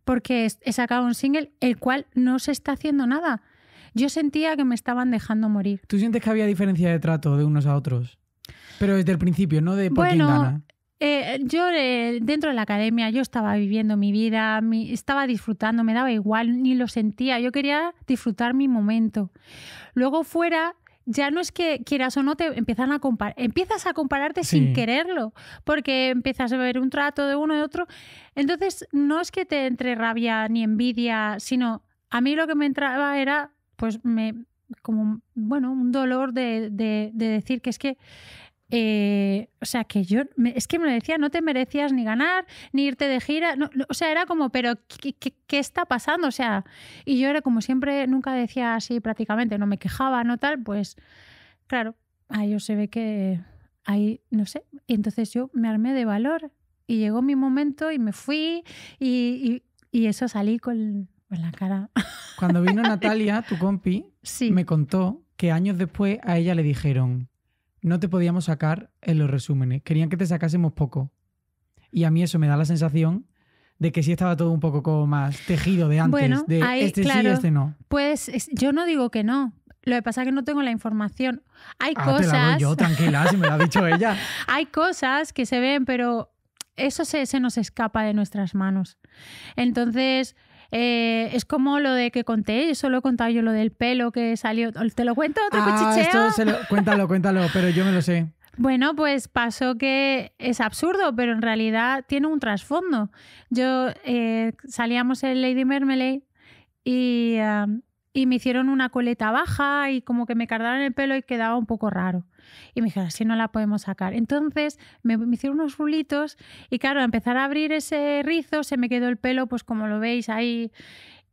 porque he sacado un single el cual no se está haciendo nada. Yo sentía que me estaban dejando morir. ¿Tú sientes que había diferencia de trato de unos a otros? Pero desde el principio, ¿no? De por bueno, gana. Eh, yo eh, dentro de la academia, yo estaba viviendo mi vida, estaba disfrutando, me daba igual, ni lo sentía, yo quería disfrutar mi momento. Luego fuera, ya no es que quieras o no, te empiezan a comparar, empiezas a compararte sin quererlo, porque empiezas a ver un trato de uno y otro. Entonces, no es que te entre rabia ni envidia, sino a mí lo que me entraba era, pues, me, como, bueno, un dolor de, de decir que es que eh, o sea, que yo, es que me decía, no te merecías ni ganar, ni irte de gira. No, o sea, era como, pero ¿qué, está pasando? O sea, y yo era como siempre, nunca decía así prácticamente, no me quejaba, no tal, pues claro, ahí yo se ve que ahí, no sé. Y entonces yo me armé de valor y llegó mi momento y me fui y, eso salí con, la cara. Cuando vino [laughs] Natalia, tu compi, me contó que años después a ella le dijeron, no te podíamos sacar en los resúmenes. Querían que te sacásemos poco. Y a mí eso me da la sensación de que sí estaba todo un poco como más tejido de antes, de este sí, este no. Pues yo no digo que no. Lo que pasa es que no tengo la información. Hay ah, cosas. yo, tranquila, si me lo ha dicho [laughs] ella. Hay cosas que se ven, pero eso se, se nos escapa de nuestras manos. Entonces, eh, es como lo de que conté, eso lo he contado yo, lo del pelo que salió. ¿Te lo cuento? otro ah, cuéntalo, cuéntalo, pero yo me lo sé. Bueno, pues pasó que es absurdo, pero en realidad tiene un trasfondo. Yo eh, salíamos en Lady mermeley y y me hicieron una coleta baja y como que me cardaron el pelo y quedaba un poco raro. Y me dijeron, así no la podemos sacar. Entonces me, hicieron unos rulitos y claro, al empezar a abrir ese rizo se me quedó el pelo, pues como lo veis ahí.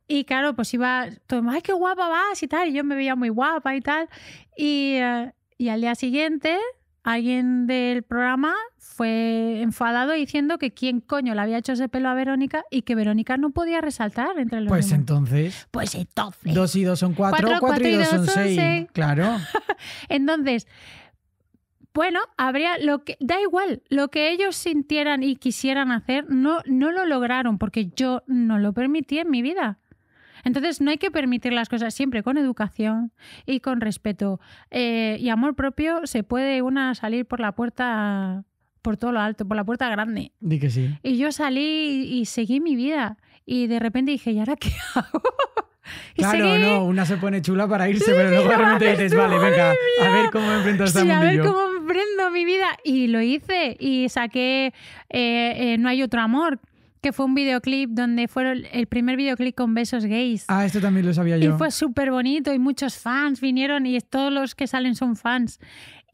Y claro, pues iba todo, ay, qué guapa vas y tal. Y yo me veía muy guapa y tal. Y, eh, y al día siguiente, alguien del programa fue enfadado diciendo que quién coño le había hecho ese pelo a Verónica y que Verónica no podía resaltar entre los Pues entonces. Pues entonces. Dos y dos son cuatro, cuatro, y, dos, son, seis. Claro. [laughs] entonces. Bueno, habría lo que da igual, lo que ellos sintieran y quisieran hacer no no lo lograron porque yo no lo permití en mi vida. Entonces no hay que permitir las cosas siempre con educación y con respeto eh, y amor propio. Se puede una salir por la puerta por todo lo alto, por la puerta grande. Di que sí. Y yo salí y, seguí mi vida. Y de repente dije, ¿y ahora qué [laughs] hago? claro, no, una se pone chula para irse, pero luego de dices, vale, venga, a ver cómo enfrentas sí, a ver cómo emprendo mi vida. Y lo hice y saqué eh, eh, No hay otro amor, que fue un videoclip donde fue el primer videoclip con besos gays. Ah, esto también lo sabía yo. Y fue súper bonito y muchos fans vinieron y todos los que salen son fans.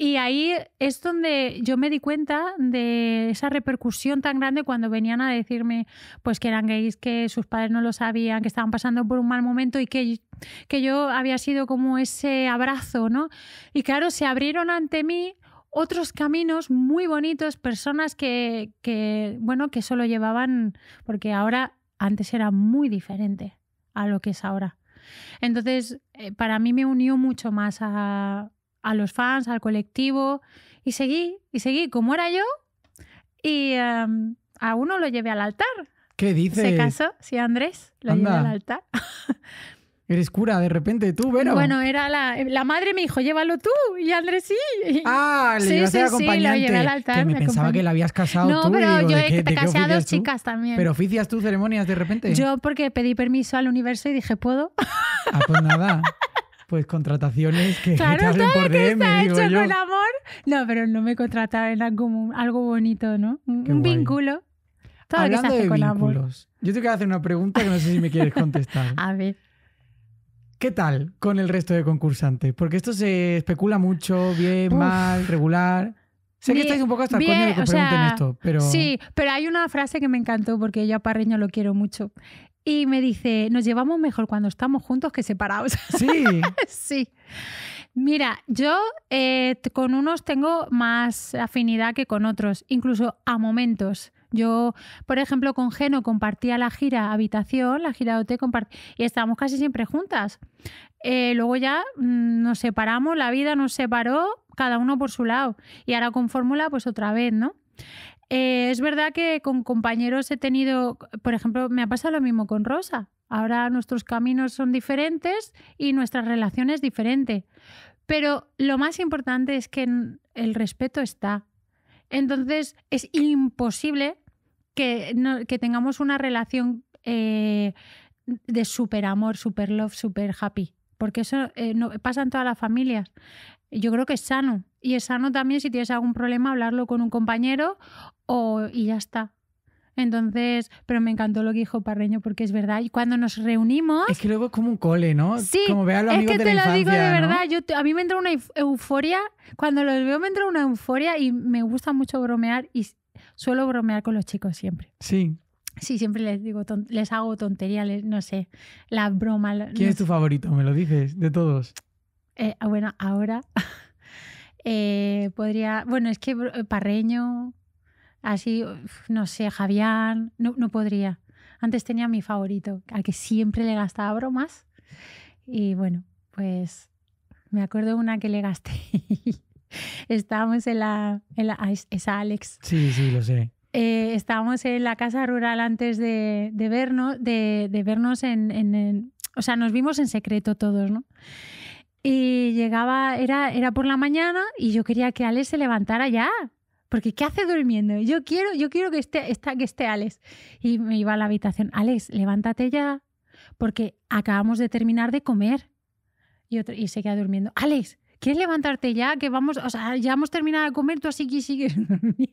Y ahí es donde yo me di cuenta de esa repercusión tan grande cuando venían a decirme pues que eran gays, que sus padres no lo sabían, que estaban pasando por un mal momento y que, que yo había sido como ese abrazo, ¿no? Y claro, se abrieron ante mí otros caminos muy bonitos, personas que bueno, que solo llevaban, porque ahora antes era muy diferente a lo que es ahora. Entonces, eh, para mí me unió mucho más a, a los fans, al colectivo, y seguí, y seguí como era yo, y em, a uno lo llevé al altar. ¿Qué dices? Se casó, sí, Andrés, lo llevé al altar. [laughs] Eres cura de repente tú, Vero. Bueno, era la, la madre me dijo, llévalo tú. Y Andrés sí. Ah, sí, sí, lo llevé al altar. Que me, pensaba que la habías casado no, pero yo he a dos chicas también. ¿Pero oficias tú ceremonias de repente? Yo porque pedí permiso al universo y dije, ¿puedo? Ah, pues nada. [laughs] pues contrataciones que te por Está hecho con amor. No, pero no me contrataron algo, algo bonito, ¿no? Un, vínculo. Todo Hablando de vínculos, yo te quiero hacer una pregunta que no sé si me quieres contestar. [laughs] A ver. ¿Qué tal con el resto de concursantes? Porque esto se especula mucho, bien, mal, regular. Sé que estáis un poco hasta el coño de esto, pero... Sí, pero hay una frase que me encantó porque yo a Parreño lo quiero mucho y me dice, nos llevamos mejor cuando estamos juntos que separados. [laughs] Sí. sí. Mira, yo eh, con unos tengo más afinidad que con otros, incluso a momentos. Yo, por ejemplo, con Geno compartía la gira habitación, la gira compartí y estábamos casi siempre juntas. Eh, luego ya mm, nos separamos, la vida nos separó, cada uno por su lado. Y ahora con Fórmula, pues otra vez, ¿no? Eh, es verdad que con compañeros he tenido, por ejemplo, me ha pasado lo mismo con Rosa. Ahora nuestros caminos son diferentes y nuestra relación es diferente. Pero lo más importante es que el respeto está. Entonces es imposible que, tengamos una relación eh, de super amor, super love, super happy. Porque eso eh, no, pasa en todas las familias. Yo creo que es sano. Y es sano también si tienes algún problema hablarlo con un compañero o, y ya está. Entonces, pero me encantó lo que dijo Parreño porque es verdad. Y cuando nos reunimos. Es que luego es como un cole, ¿no? Sí. Como ve a es que te lo digo de verdad. Yo a mí me entra una euforia. Cuando los veo, me entra una euforia y me gusta mucho bromear y suelo bromear con los chicos siempre. Sí. Sí, siempre les digo, les hago tonterías, no sé, la broma. ¿Quién es tu favorito? ¿Me lo dices? De todos. Eh, ah, bueno, ahora [laughs] eh, podría. Bueno, es que eh, Parreño. Así, no sé, Javián, no, no podría. Antes tenía mi favorito, al que siempre le gastaba bromas. Y bueno, pues me acuerdo una que le gasté. [laughs] estábamos en la, en ah, Alex. Sí, sí, lo sé. Eh, estábamos en la casa rural antes de, vernos, de, vernos en, en, O sea, nos vimos en secreto todos, ¿no? Y llegaba, era, era por la mañana y yo quería que Alex se levantara ya porque ¿qué hace durmiendo? Yo quiero, yo quiero que esté, está, que esté Alex. Y me iba a la habitación, Alex, levántate ya, porque acabamos de terminar de comer. Y, otro, y se queda durmiendo, Alex, ¿quieres levantarte ya? Que vamos, o sea, ya hemos terminado de comer, tú así que sigues [laughs] durmiendo.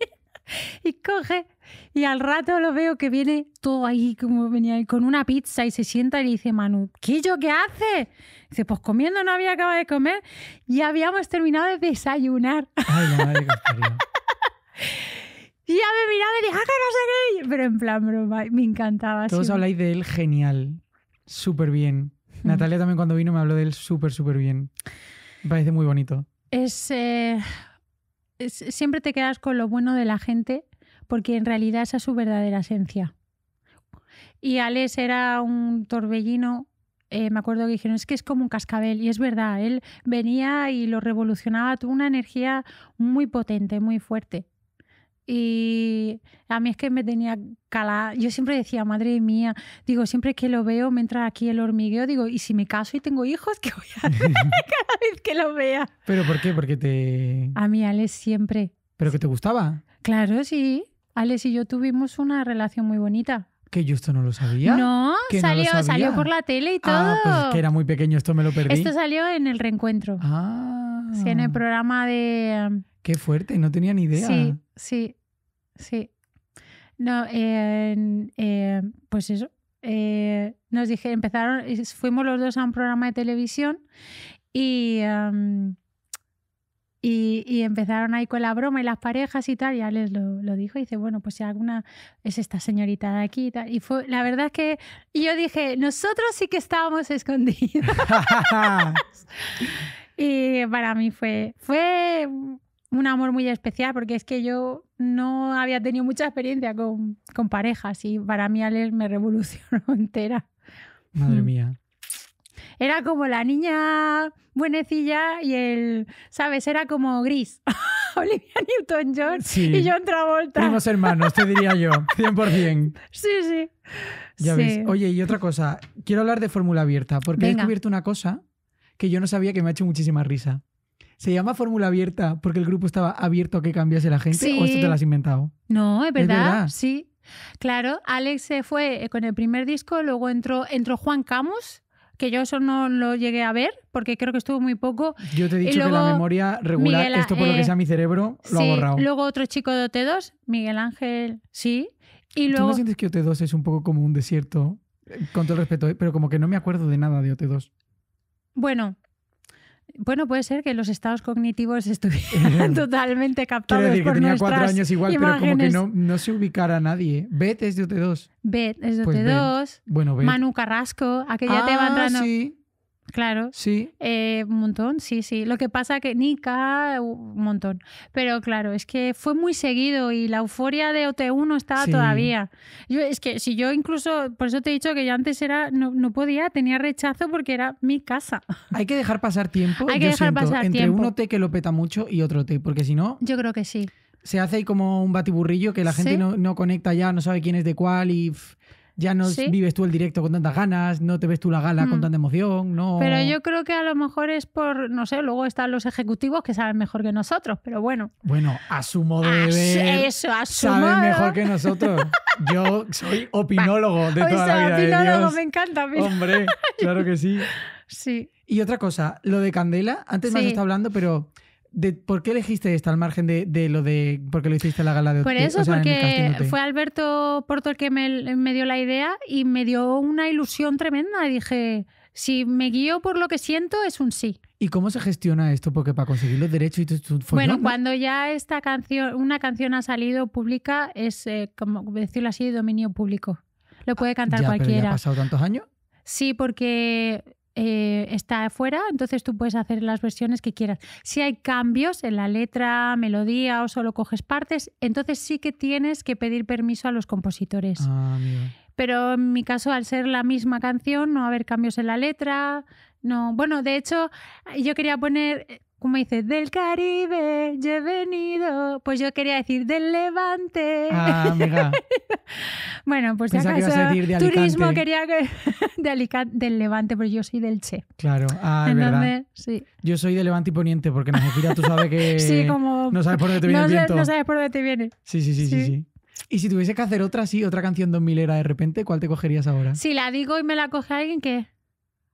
y coge, y al rato lo veo que viene todo ahí, como venía con una pizza y se sienta y le dice, Manu, ¿qué yo qué hace? dice, pues comiendo no había acabado de comer y habíamos terminado de desayunar. Ay, madre y ya me miraba y decía, ¡Ah, no Pero en plan broma, me encantaba. Todos habláis de él genial, súper bien. Mm. Natalia también cuando vino me habló de él súper, súper bien. Me parece muy bonito. Eh, es, siempre te quedas con lo bueno de la gente porque en realidad esa es su verdadera esencia. Y Alex era un torbellino. Eh, me acuerdo que dijeron, es que es como un cascabel, y es verdad, él venía y lo revolucionaba, tuvo una energía muy potente, muy fuerte. Y a mí es que me tenía calada. Yo siempre decía, madre mía, digo, siempre que lo veo, me entra aquí el hormigueo, digo, ¿y si me caso y tengo hijos, [laughs] qué voy a hacer [laughs] cada vez que lo vea? ¿Pero por qué? Porque te. A mí, Alex, siempre. ¿Pero que te gustaba? Claro, sí. Alex y yo tuvimos una relación muy bonita. Que yo esto no lo sabía. No, salió, salió por la tele y todo. Ah, pues que era muy pequeño, esto me lo perdí. Esto salió en el reencuentro. Ah. Sí, en el programa de. Um, Qué fuerte, no tenía ni idea. Sí, sí, sí. No, eh, pues eso. Eh, nos dije, empezaron, fuimos los dos a un programa de televisión y. Um, y, empezaron ahí con la broma y las parejas y tal, Y Alex lo, dijo, y dice, bueno, pues si alguna es esta señorita de aquí y tal. Y fue, la verdad es que yo dije, nosotros sí que estábamos [laughs] escondidos. [laughs] y para mí fue, fue un amor muy especial porque es que yo no había tenido mucha experiencia con, con parejas y para mí Alex me revolucionó [laughs] entera. Madre mm. mía. Era como la niña buenecilla y el, ¿sabes? Era como gris. [laughs] Olivia Newton-John y John Travolta. Primos hermanos, te diría yo, 100%. [laughs] Sí, sí. Ya sí. ves. Oye, y otra cosa. Quiero hablar de fórmula abierta, porque he descubierto una cosa que yo no sabía que me ha hecho muchísima risa. ¿Se llama fórmula abierta porque el grupo estaba abierto a que cambiase la gente o esto te lo has inventado? No, es verdad. Sí. Claro, Alex se fue eh, con el primer disco, luego entró, entró Juan Camus que yo eso no lo llegué a ver porque creo que estuvo muy poco. Yo te he dicho que la memoria regular, esto por lo que sea mi cerebro, lo ha borrado. Luego otro chico de OT2, Miguel Ángel, sí. Y ¿Tú no sientes que OT2 es un poco como un desierto? Eh, con todo respeto, eh, pero como que no me acuerdo de nada de OT2. Bueno, bueno, puede ser que los estados cognitivos [laughs] [laughs] estuvieran totalmente captados decir, que tenía cuatro años igual, pero como que no, se ubicara nadie. ¿eh? Beth es de UT2. Beth es de UT2. Pues bueno, Beth. Manu Carrasco, aquella ah, te va Sí. Claro. Sí. Eh, un montón, sí, sí. Lo que pasa que Nika, un montón. Pero claro, es que fue muy seguido y la euforia de OT1 estaba todavía. Yo, es que si yo incluso, por eso te he dicho que yo antes era, no, podía, tenía rechazo porque era mi casa. [laughs] Hay que dejar pasar tiempo. Hay que dejar siento, pasar entre tiempo. Entre un OT que lo peta mucho y otro OT, porque si no. Yo creo que sí. Se hace como un batiburrillo que la gente no, no, conecta ya, no sabe quién es de cuál y ya no vives tú el directo con tantas ganas, no te ves tú la gala con hmm. tanta emoción, no. Pero yo creo que a lo mejor es por, no sé, luego están los ejecutivos que saben mejor que nosotros, pero bueno. Bueno, a su modo de ver, eso, a su saben mejor que nosotros. [laughs] Yo soy opinólogo de pues toda la vida. Opinólogo, me encanta. Hombre, claro que sí. [laughs] Sí. Y otra cosa, lo de Candela, antes me nos está hablando, pero ¿Por qué elegiste esta al margen de, lo de por qué lo hiciste la gala de Por eso, porque fue Alberto Porto el que me, dio la idea y me dio una ilusión tremenda. dije, si me guío por lo que siento, es un sí. ¿Y cómo se gestiona esto? Porque para conseguir los derechos y todo Bueno, cuando ya esta canción, una canción ha salido pública, es eh, como decirlo así, dominio público. Lo puede ah, cantar cualquiera. ¿Por qué ha pasado tantos años? Sí, porque eh, está afuera, entonces tú puedes hacer las versiones que quieras. Si hay cambios en la letra, melodía o solo coges partes, entonces sí que tienes que pedir permiso a los compositores. Ah, Pero en mi caso, al ser la misma canción, no va a haber cambios en la letra. No, bueno, de hecho, yo quería poner me dice, del Caribe, yo he venido. Pues yo quería decir, del Levante. Ah, [laughs] bueno, pues ya si acaso, turismo quería que... [laughs] de Alicante, del Levante, pero yo soy del Che. Claro, ah, verdad. Sí. Yo soy de Levante y Poniente, porque en Argentina tú sabes que... [laughs] sí, como... No sabes por dónde te viene el viento. no sabes por dónde te viene. sí, sí, sí. sí. sí, Y si tuviese que hacer otra, sí, otra canción 2000 era de repente, ¿cuál te cogerías ahora? Si la digo y me la coge alguien, ¿qué?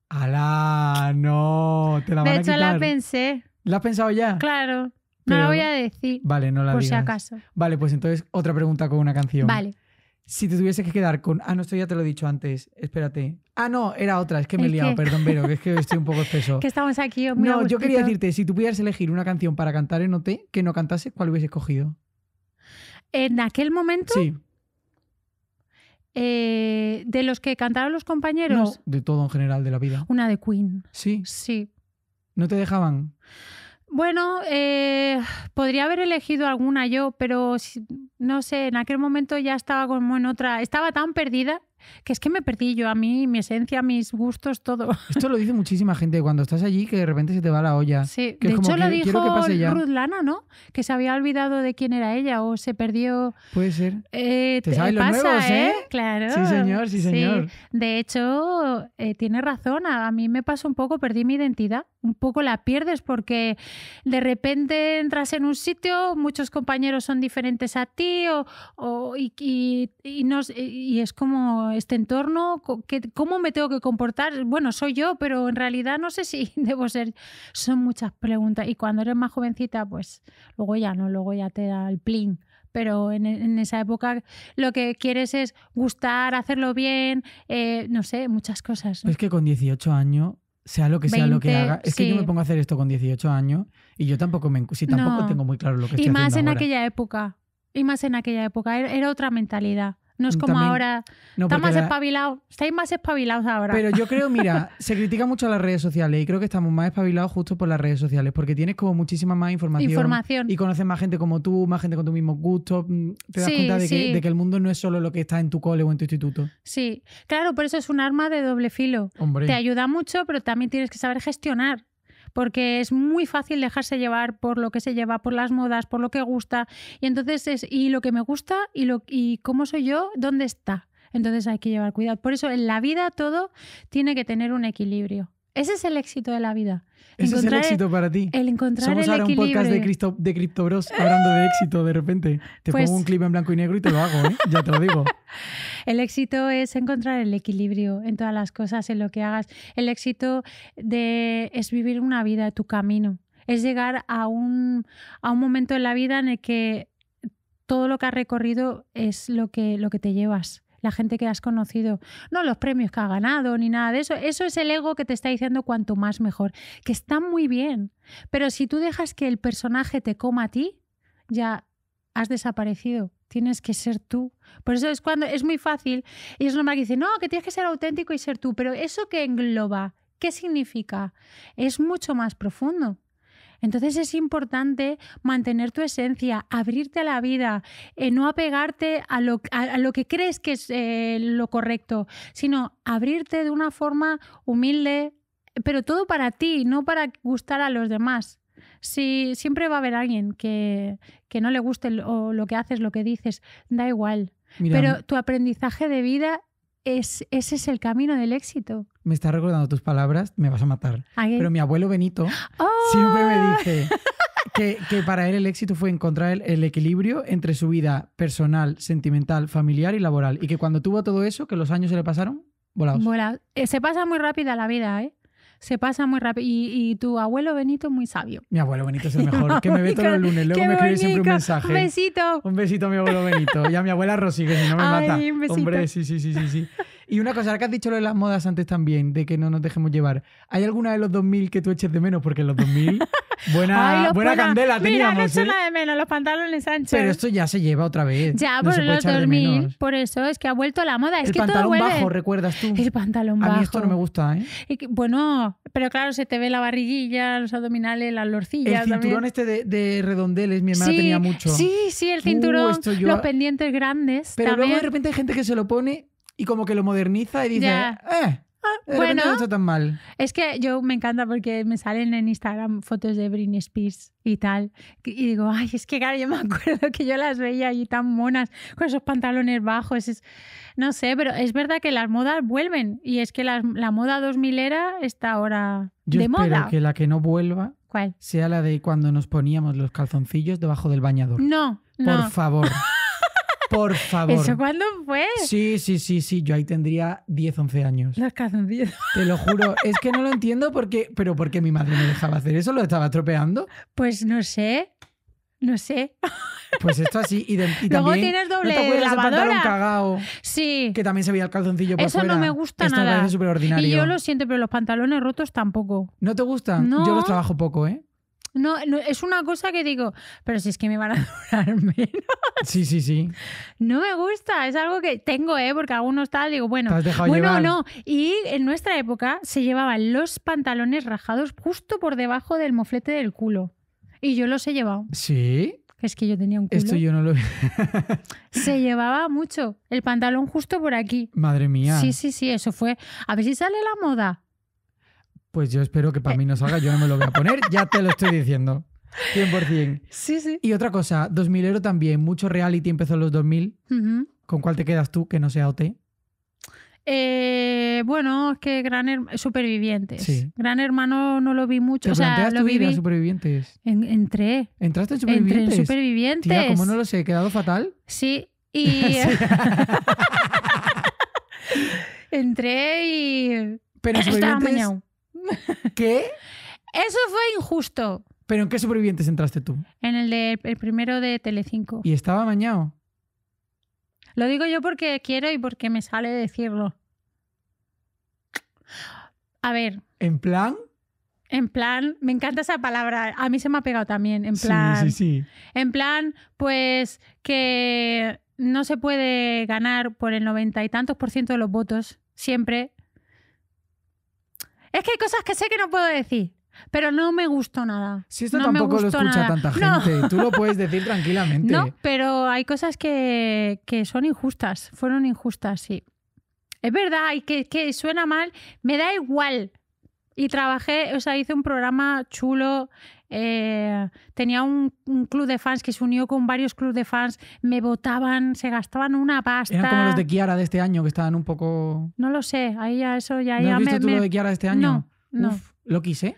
¡Hala! No, te la van De hecho, la pensé. ¿La has pensado ya? Claro. No la voy a decir. Vale, no la Por si acaso. Vale, pues entonces otra pregunta con una canción. Vale. Si te tuvieses que quedar con. Ah, no, esto ya te lo he dicho antes. Espérate. Ah, no, era otra. Es que me he liado, perdón, pero es que estoy un poco [laughs] espeso. que estamos aquí. Oh, muy no, yo quería decirte, si tú pudieras elegir una canción para cantar en OT que no cantase, ¿cuál hubiese cogido? En aquel momento. Sí. Eh, de los que cantaron los compañeros. No, de todo en general, de la vida. Una de Queen. Sí. Sí. ¿No te dejaban? Bueno, eh, podría haber elegido alguna yo, pero no sé, en aquel momento ya estaba como en otra, estaba tan perdida que es que me perdí yo a mí, mi esencia, mis gustos, todo. [laughs] Esto lo dice muchísima gente cuando estás allí que de repente se te va la olla. Sí, de hecho lo dijo Ruth Lana, ¿no? Que se había olvidado de quién era ella o se perdió. Puede ser. Eh, te, eh, pasa, ¿eh? ¿eh? Claro. Sí, señor, sí, señor. De hecho, tiene razón. A, mí me pasó un poco, perdí mi identidad. Un poco la pierdes porque de repente entras en un sitio, muchos compañeros son diferentes a ti o, o y, y, y es como este entorno, cómo me tengo que comportar. Bueno, soy yo, pero en realidad no sé si [laughs] debo ser. Son muchas preguntas. Y cuando eres más jovencita, pues luego ya no, luego ya te da el plin. Pero en, esa época lo que quieres es gustar, hacerlo bien, eh, no sé, muchas cosas. Es que con 18 años sea lo que sea lo que haga. Es que yo me pongo a hacer esto con 18 años y yo tampoco me si tampoco tengo muy claro lo que estoy haciendo. Y más en aquella época. Y más en aquella época. E-, era otra mentalidad. No es como ahora. está más espabilado. Estáis más espabilados ahora. Pero yo creo, mira, [laughs] se critica mucho a las redes sociales y creo que estamos más espabilados justo por las redes sociales porque tienes como muchísima más información. Información. Y conoces más gente como tú, más gente con tu mismo gusto. Mm, te das cuenta de, que, el mundo no es solo lo que está en tu cole o en tu instituto. Sí, claro, por eso es un arma de doble filo. Hombre. Te ayuda mucho, pero también tienes que saber gestionar porque es muy fácil dejarse llevar por lo que se lleva, por las modas, por lo que gusta. Y entonces es, ¿y lo que me gusta? ¿Y, lo, y cómo soy yo? ¿Dónde está? Entonces hay que llevar cuidado. Por eso en la vida todo tiene que tener un equilibrio. Ese es el éxito de la vida. Ese es el éxito para ti. El encontrar Somos ahora un podcast de, de Crypto Bros hablando de éxito de repente. Te pues pongo un clip en blanco y negro y te lo hago, ¿eh? ya te lo digo. [laughs] El éxito es encontrar el equilibrio en todas las cosas, en lo que hagas. El éxito de, es vivir una vida, tu camino. Es llegar a un, a un momento en la vida en el que todo lo que has recorrido es lo que, lo que te llevas la gente que has conocido, no los premios que ha ganado ni nada de eso. Eso es el ego que te está diciendo cuanto más mejor, que está muy bien. Pero si tú dejas que el personaje te coma a ti, ya has desaparecido Tienes que ser tú. Por eso es cuando es muy fácil. Y es normal que dice, no, que tienes que ser auténtico y ser tú. Pero eso que engloba, ¿qué significa? Es mucho más profundo. Entonces es importante mantener tu esencia, abrirte a la vida, eh, no apegarte a lo, que crees que es eh, lo correcto, sino abrirte de una forma humilde, pero todo para ti, no para gustar a los demás. Si siempre va a haber alguien que, que no le guste lo, que haces, lo que dices, da igual. Pero tu aprendizaje de vida es, ese es el camino del éxito. Me estás recordando tus palabras, me vas a matar. Pero mi abuelo Benito ¡Oh! siempre me dice que, para él el éxito fue encontrar el, equilibrio entre su vida personal, sentimental, familiar y laboral. Y que cuando tuvo todo eso, que los años se le pasaron volados. Eh, se pasa muy rápida la vida, ¿eh? se pasa muy rápido. Y, y, tu abuelo Benito es muy sabio. Mi abuelo Benito es el [laughs] mejor, que me ve todos los lunes, luego me escribe siempre un mensaje. Un besito. Un besito a mi abuelo Benito y a mi abuela Rosy, que si no me [laughs] Ay, mata. Un besito. Hombre, sí, sí, sí, sí. sí. [laughs] Y una cosa, ahora que has dicho lo de las modas antes también, de que no nos dejemos llevar. ¿Hay alguna de los 2000 que tú eches de menos? Porque en los 2000, [laughs] buena, buena, candela mira, no he ¿eh? de menos, los pantalones anchos. Pero esto ya se lleva otra vez. Ya, por los 2000, por eso es que ha vuelto la moda. Es el pantalón bajo, ¿recuerdas tú? El pantalón bajo. A mí esto no me gusta, ¿eh? Y bueno, pero claro, se te ve la barriguilla, los abdominales, las lorcillas. El cinturón este de, redondeles, mi hermana tenía mucho. Sí, sí, el uh, cinturón, los pendientes grandes. Pero luego de repente hay gente que se lo pone y como que lo moderniza y dice, eh, ah, bueno, no tan mal. Es que yo me encanta porque me salen en Instagram fotos de Britney Spears y tal. Y digo, ay, es que claro, yo me [laughs] acuerdo que yo las veía allí tan monas, con esos pantalones bajos. Es, no sé, pero es verdad que las modas vuelven. Y es que la, la moda 2000 era está ahora yo de espero que la que no vuelva ¿Cuál? sea la de cuando nos poníamos los calzoncillos debajo del bañador. No, no. Por favor. [laughs] Por favor. ¿Eso cuándo fue? Sí, sí, sí, sí. Yo ahí tendría 10, 11 años. Las calzoncillas. Te lo juro. Es que no lo entiendo porque. Pero qué mi madre me dejaba hacer eso, lo estaba tropeando. Pues no sé. No sé. Pues esto así. Y, también... Luego tienes doble ¿no te acuerdas pantalón sí. Que también se veía el calzoncillo por Eso no me gusta esto nada. Me parece súper ordinario. Y yo lo siento, pero los pantalones rotos tampoco. ¿No te gustan? No. Yo los trabajo poco, ¿eh? No, es una cosa que digo, pero si es que me van a [laughs] durar menos. Sí, sí, sí. No me gusta, es algo que tengo, ¿eh? Porque algunos tal, digo, bueno, bueno, no. Y en nuestra época se llevaban los pantalones rajados justo por debajo del moflete del culo. Y yo los he llevado. Sí. Es que yo tenía un culo. Esto yo no lo [laughs] Se llevaba mucho el pantalón justo por aquí. Madre mía. Sí, sí, sí, eso fue. A ver si sale la moda. Pues yo espero que para eh. mí no salga, yo no me lo voy a poner, ya te lo estoy diciendo. 100%. Sí, sí. Y otra cosa, 2000 euros también, mucho reality empezó en los 2000. ¿Con cuál te quedas tú que no sea OT? Eh, bueno, es que Gran Hermano, Supervivientes. Gran Hermano no lo vi mucho. ¿Te o sea, lo tu Supervivientes? entré. ¿Entraste en Supervivientes? Entré Supervivientes. Tía, ¿cómo no lo sé? ¿He quedado fatal? Sí. Y... [laughs] [laughs] entré y... Pero Supervivientes... Estaba [laughs] ¿Qué? Eso fue injusto. ¿Pero en qué supervivientes entraste tú? En el, de, el primero de Telecinco. ¿Y estaba mañado? Lo digo yo porque quiero y porque me sale decirlo. A ver. ¿En plan? En plan, me encanta esa palabra. A mí se me ha pegado también. En plan. Sí, sí, sí. En plan, pues que no se puede ganar por el noventa y tantos por ciento de los votos siempre es que hay cosas que sé que no puedo decir. Pero no me gustó nada. Si esto tampoco lo escucha tanta [laughs] gente, tú lo puedes decir tranquilamente. No, pero hay cosas que, son injustas, fueron injustas, sí. Es verdad, y que, que, suena mal, me da igual. Y trabajé, o sea, hice un programa chulo eh, tenía un, club de fans que se unió con varios clubes de fans, me votaban, se gastaban una pasta. Eran como los de Kiara de este año, que estaban un poco... No lo sé, ahí ya eso ya... ¿No ya has visto tú lo de Kiara de este año? No, lo quise,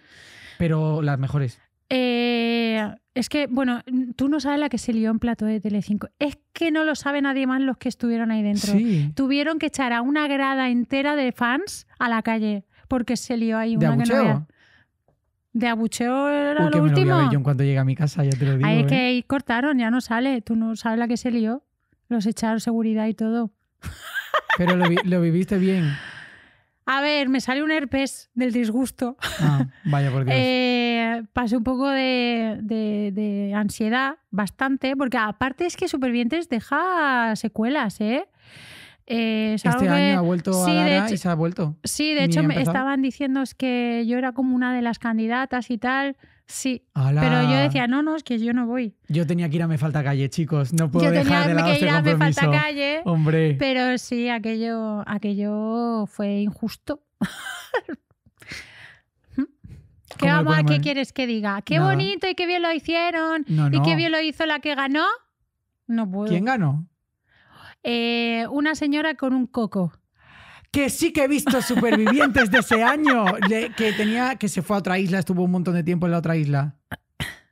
pero las mejores. Eh, es que, bueno, tú no sabes la que se lió en plato de Telecinco. Es que no lo sabe nadie más los que estuvieron ahí dentro. Sí. Tuvieron que echar a una grada entera de fans a la calle porque se lió ahí una que no había... De abucheo era lo último. Lo en cuanto llegue a mi casa, ya te lo digo. ¿eh? Ahí que cortaron, ya no sale. Tú no sabes la que se lió. Los echaron seguridad y todo. [laughs] Pero lo, viviste bien. A ver, me sale un herpes del disgusto. Ah, vaya por [laughs] Dios. Eh, pasé un poco de, ansiedad, bastante, porque aparte es que Supervientes deja secuelas, ¿eh? Eh, este año ha vuelto a y se ha vuelto. Sí, de hecho me estaban diciendo es que yo era como una de las candidatas y tal. Sí, pero yo decía, no, no, es que yo no voy. Yo tenía que ir a Me Falta Calle, chicos, no puedo yo dejar de que ir este a Me Falta Calle, Hombre. pero sí, aquello, aquello fue injusto. [laughs] ¿Mm? ¿Qué, vamos, pues, ¿Qué quieres que diga? ¡Qué bonito y qué bien lo hicieron! ¿Y qué bien lo hizo la que ganó? No puedo. ¿Quién ganó? Eh, una señora con un coco. Que sí que he visto supervivientes de ese año, que, tenía, que se fue a otra isla, estuvo un montón de tiempo en la otra isla.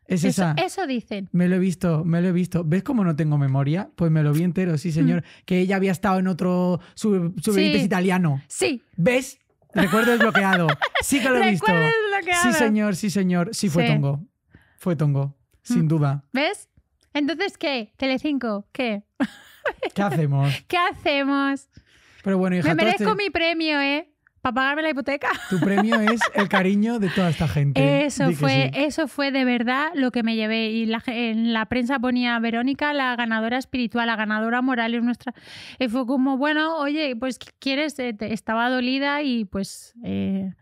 Es eso, esa. Eso dicen. Me lo he visto, me lo he visto. ¿Ves cómo no tengo memoria? Pues me lo vi entero, sí, señor. Mm. Que ella había estado en otro Supervivientes italiano. Sí. ¿Ves? Recuerdo desbloqueado. Sí que lo he visto. Sí, señor, sí, señor. Sí, fue tongo. Fue tongo, sin mm. duda. ¿Ves? Entonces, ¿qué? ¿Telecinco? ¿Qué? [laughs] [laughs] ¿Qué hacemos? ¿Qué hacemos? Pero bueno, hija, Me merezco este mi premio, ¿eh? Para pagarme la hipoteca. Tu premio es el cariño de toda esta gente. Eso fue, eso fue de verdad lo que me llevé. Y la, en la prensa ponía Verónica, la ganadora espiritual, la ganadora moral es nuestra. Y fue como, bueno, oye, pues quieres, eh, estaba dolida y pues eh,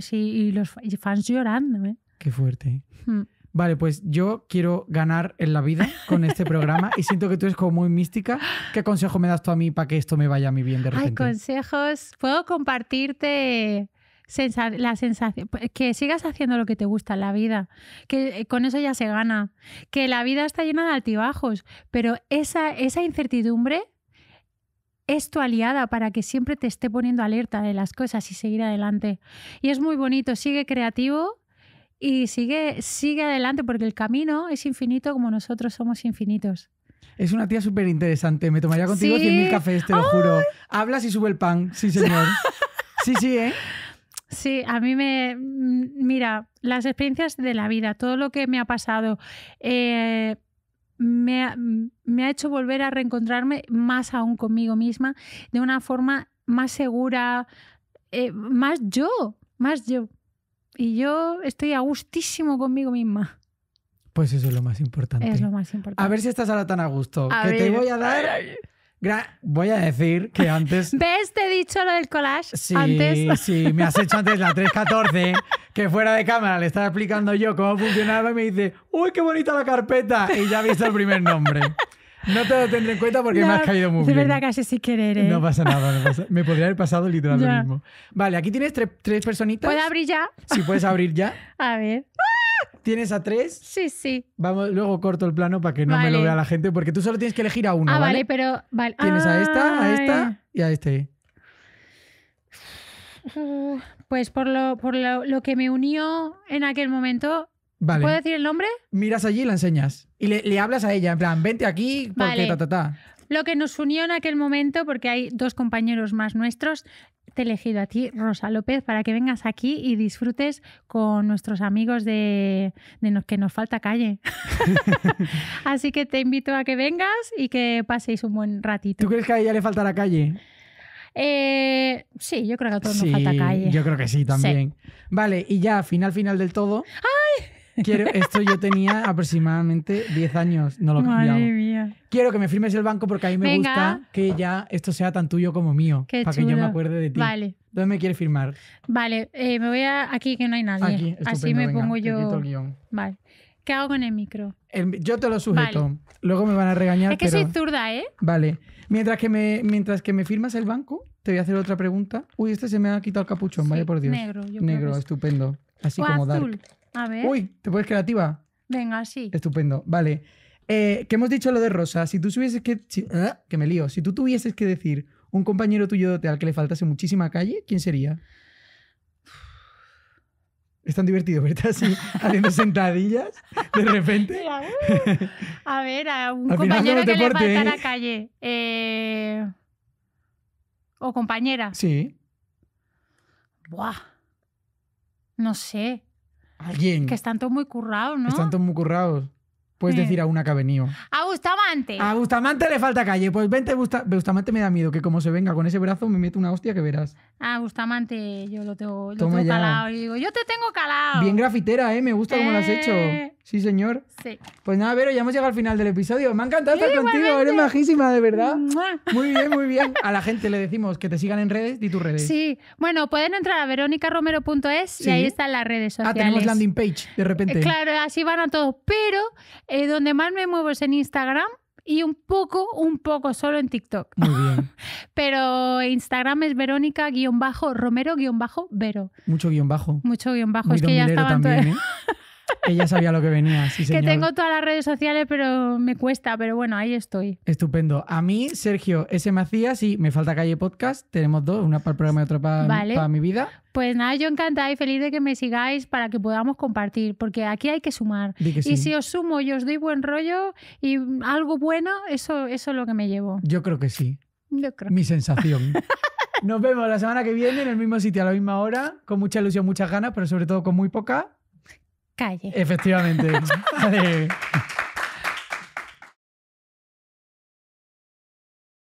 sí, y los fans llorando, ¿eh? Qué fuerte. Hmm vale, pues yo quiero ganar en la vida con este programa y siento que tú eres como muy mística. ¿Qué consejo me das tú a mí para que esto me vaya a mi bien de repente? Hay consejos. Puedo compartirte la sensación, que sigas haciendo lo que te gusta en la vida, que eh, con eso ya se gana, que la vida está llena de altibajos, pero esa, esa incertidumbre es tu aliada para que siempre te esté poniendo alerta de las cosas y seguir adelante. Y es muy bonito, sigue creativo, y sigue, sigue adelante porque el camino es infinito como nosotros somos infinitos. Es una tía súper interesante. Me tomaría contigo 100.000 cafés, te lo juro. Hablas y sube el pan. Sí, señor. [laughs] sí, sí, ¿eh? Sí, a mí me. Mm, mira, las experiencias de la vida, todo lo que me ha pasado, eh, mm, me, ha, hecho volver a reencontrarme más aún conmigo misma de una forma más segura, eh, más yo, más yo y yo estoy a gustísimo conmigo misma. Pues eso es lo más importante. Es lo más importante. A ver si estás ahora tan a gusto. que te voy a dar. Voy a decir que antes. [laughs] ¿Ves? Te he dicho lo del collage. Sí, antes. [laughs] sí, me has hecho antes la 314, que fuera de cámara le estaba explicando yo cómo funcionaba y me dice, ¡Uy, qué bonita la carpeta! Y ya he visto el primer nombre. No te lo tendré en cuenta porque me has caído muy bien. Es verdad, casi sin querer. ¿eh? No pasa nada, me podría haber pasado literalmente lo mismo. Vale, aquí tienes tres, personitas. ¿Puedo abrir ya? Sí, puedes abrir ya. [laughs] A ver. ¿Tienes a tres? Sí, sí. Vamos, luego corto el plano para que no me lo vea la gente, porque tú solo tienes que elegir a uno. Ah, vale, pero. Tienes a esta, a esta y a este. Pues por, por lo que me unió en aquel momento ¿Puedo decir el nombre? Miras allí y la enseñas. Y le, hablas a ella, en plan, vente aquí porque ta, ta, ta. Lo que nos unió en aquel momento, porque hay dos compañeros más nuestros, te he elegido a ti, Rosa López, para que vengas aquí y disfrutes con nuestros amigos de, los que nos falta calle. [laughs] Así que te invito a que vengas y que paséis un buen ratito. ¿Tú crees que a ella le la calle? Eh, sí, yo creo que a todos nos falta calle. Yo creo que sí también. Vale, y ya, final, final del todo. ¡Ay! esto yo tenía aproximadamente 10 años, no lo cambiamos. Madre mía. Quiero que me firmes el banco porque a mí me gusta que ya esto sea tan tuyo como mío. Qué para que yo me acuerde de ti. Vale. ¿Dónde me quieres firmar? Vale, eh, me voy a aquí que no hay nadie. Aquí, Así me pongo yo. guión. Vale. ¿Qué hago con el micro? yo te lo sujeto. Luego me van a regañar. Es que soy zurda, ¿eh? Vale. Mientras que, me, mientras que me firmas el banco, te voy a hacer otra pregunta. Uy, este se me ha quitado el capuchón, vaya por Dios. Negro, Negro, estupendo. Así como azul. Uy, ¿te puedes creativa? Venga, sí. Estupendo. Vale. Eh, ¿Qué hemos dicho lo de Rosa. Si tú tuvieses que. Ah, que me lío. Si tú tuvieses que decir un compañero tuyo de hotel que le faltase muchísima calle, ¿quién sería? Es tan divertido verte así, [laughs] haciendo sentadillas, de repente. [laughs] a ver, a un compañero que le faltara ¿eh? calle. Eh, o compañera. Sí. Buah. No sé. Alguien. Que están todos muy currados, ¿no? Están todos muy currados. Puedes hmm. decir a una que ha venido. A Bustamante. A Bustamante le falta calle. Pues vente, Busta... Bustamante me da miedo que como se venga con ese brazo me mete una hostia que verás. A Bustamante yo lo tengo, calado. Y digo, yo te tengo calado. Bien grafitera, ¿eh? Me gusta cómo lo has eh. hecho. Sí, señor. Sí. Pues nada, Vero, ya hemos llegado al final del episodio. Me ha encantado estar contigo. Eres majísima, de verdad. Muy bien, muy bien. A la gente le decimos que te sigan en redes. y tus redes. Sí. Bueno, pueden entrar a veronicaromero.es y ahí están las redes sociales. Ah, tenemos landing page, de repente. Claro, así van a todos. Pero... Eh, donde más me muevo es en Instagram y un poco, un poco solo en TikTok. Muy bien. [laughs] Pero Instagram es Verónica-Romero-Vero. Mucho guión bajo. Mucho guión bajo. es que ya estaban también, [laughs] Ella sabía lo que venía. Sí, Que tengo todas las redes sociales, pero me cuesta, pero bueno, ahí estoy. Estupendo. A mí, Sergio S. Macías y Me Falta Calle Podcast, tenemos dos, una para el programa y otra para, mi vida. Pues nada, yo encantada y feliz de que me sigáis para que podamos compartir, porque aquí hay que sumar. Y si os sumo y os doy buen rollo y algo bueno, eso, eso es lo que me llevo. Yo creo que sí. Mi sensación. [laughs] Nos vemos la semana que viene en el mismo sitio a la misma hora, con mucha ilusión, muchas ganas, pero sobre todo con muy poca Efectivamente. [laughs]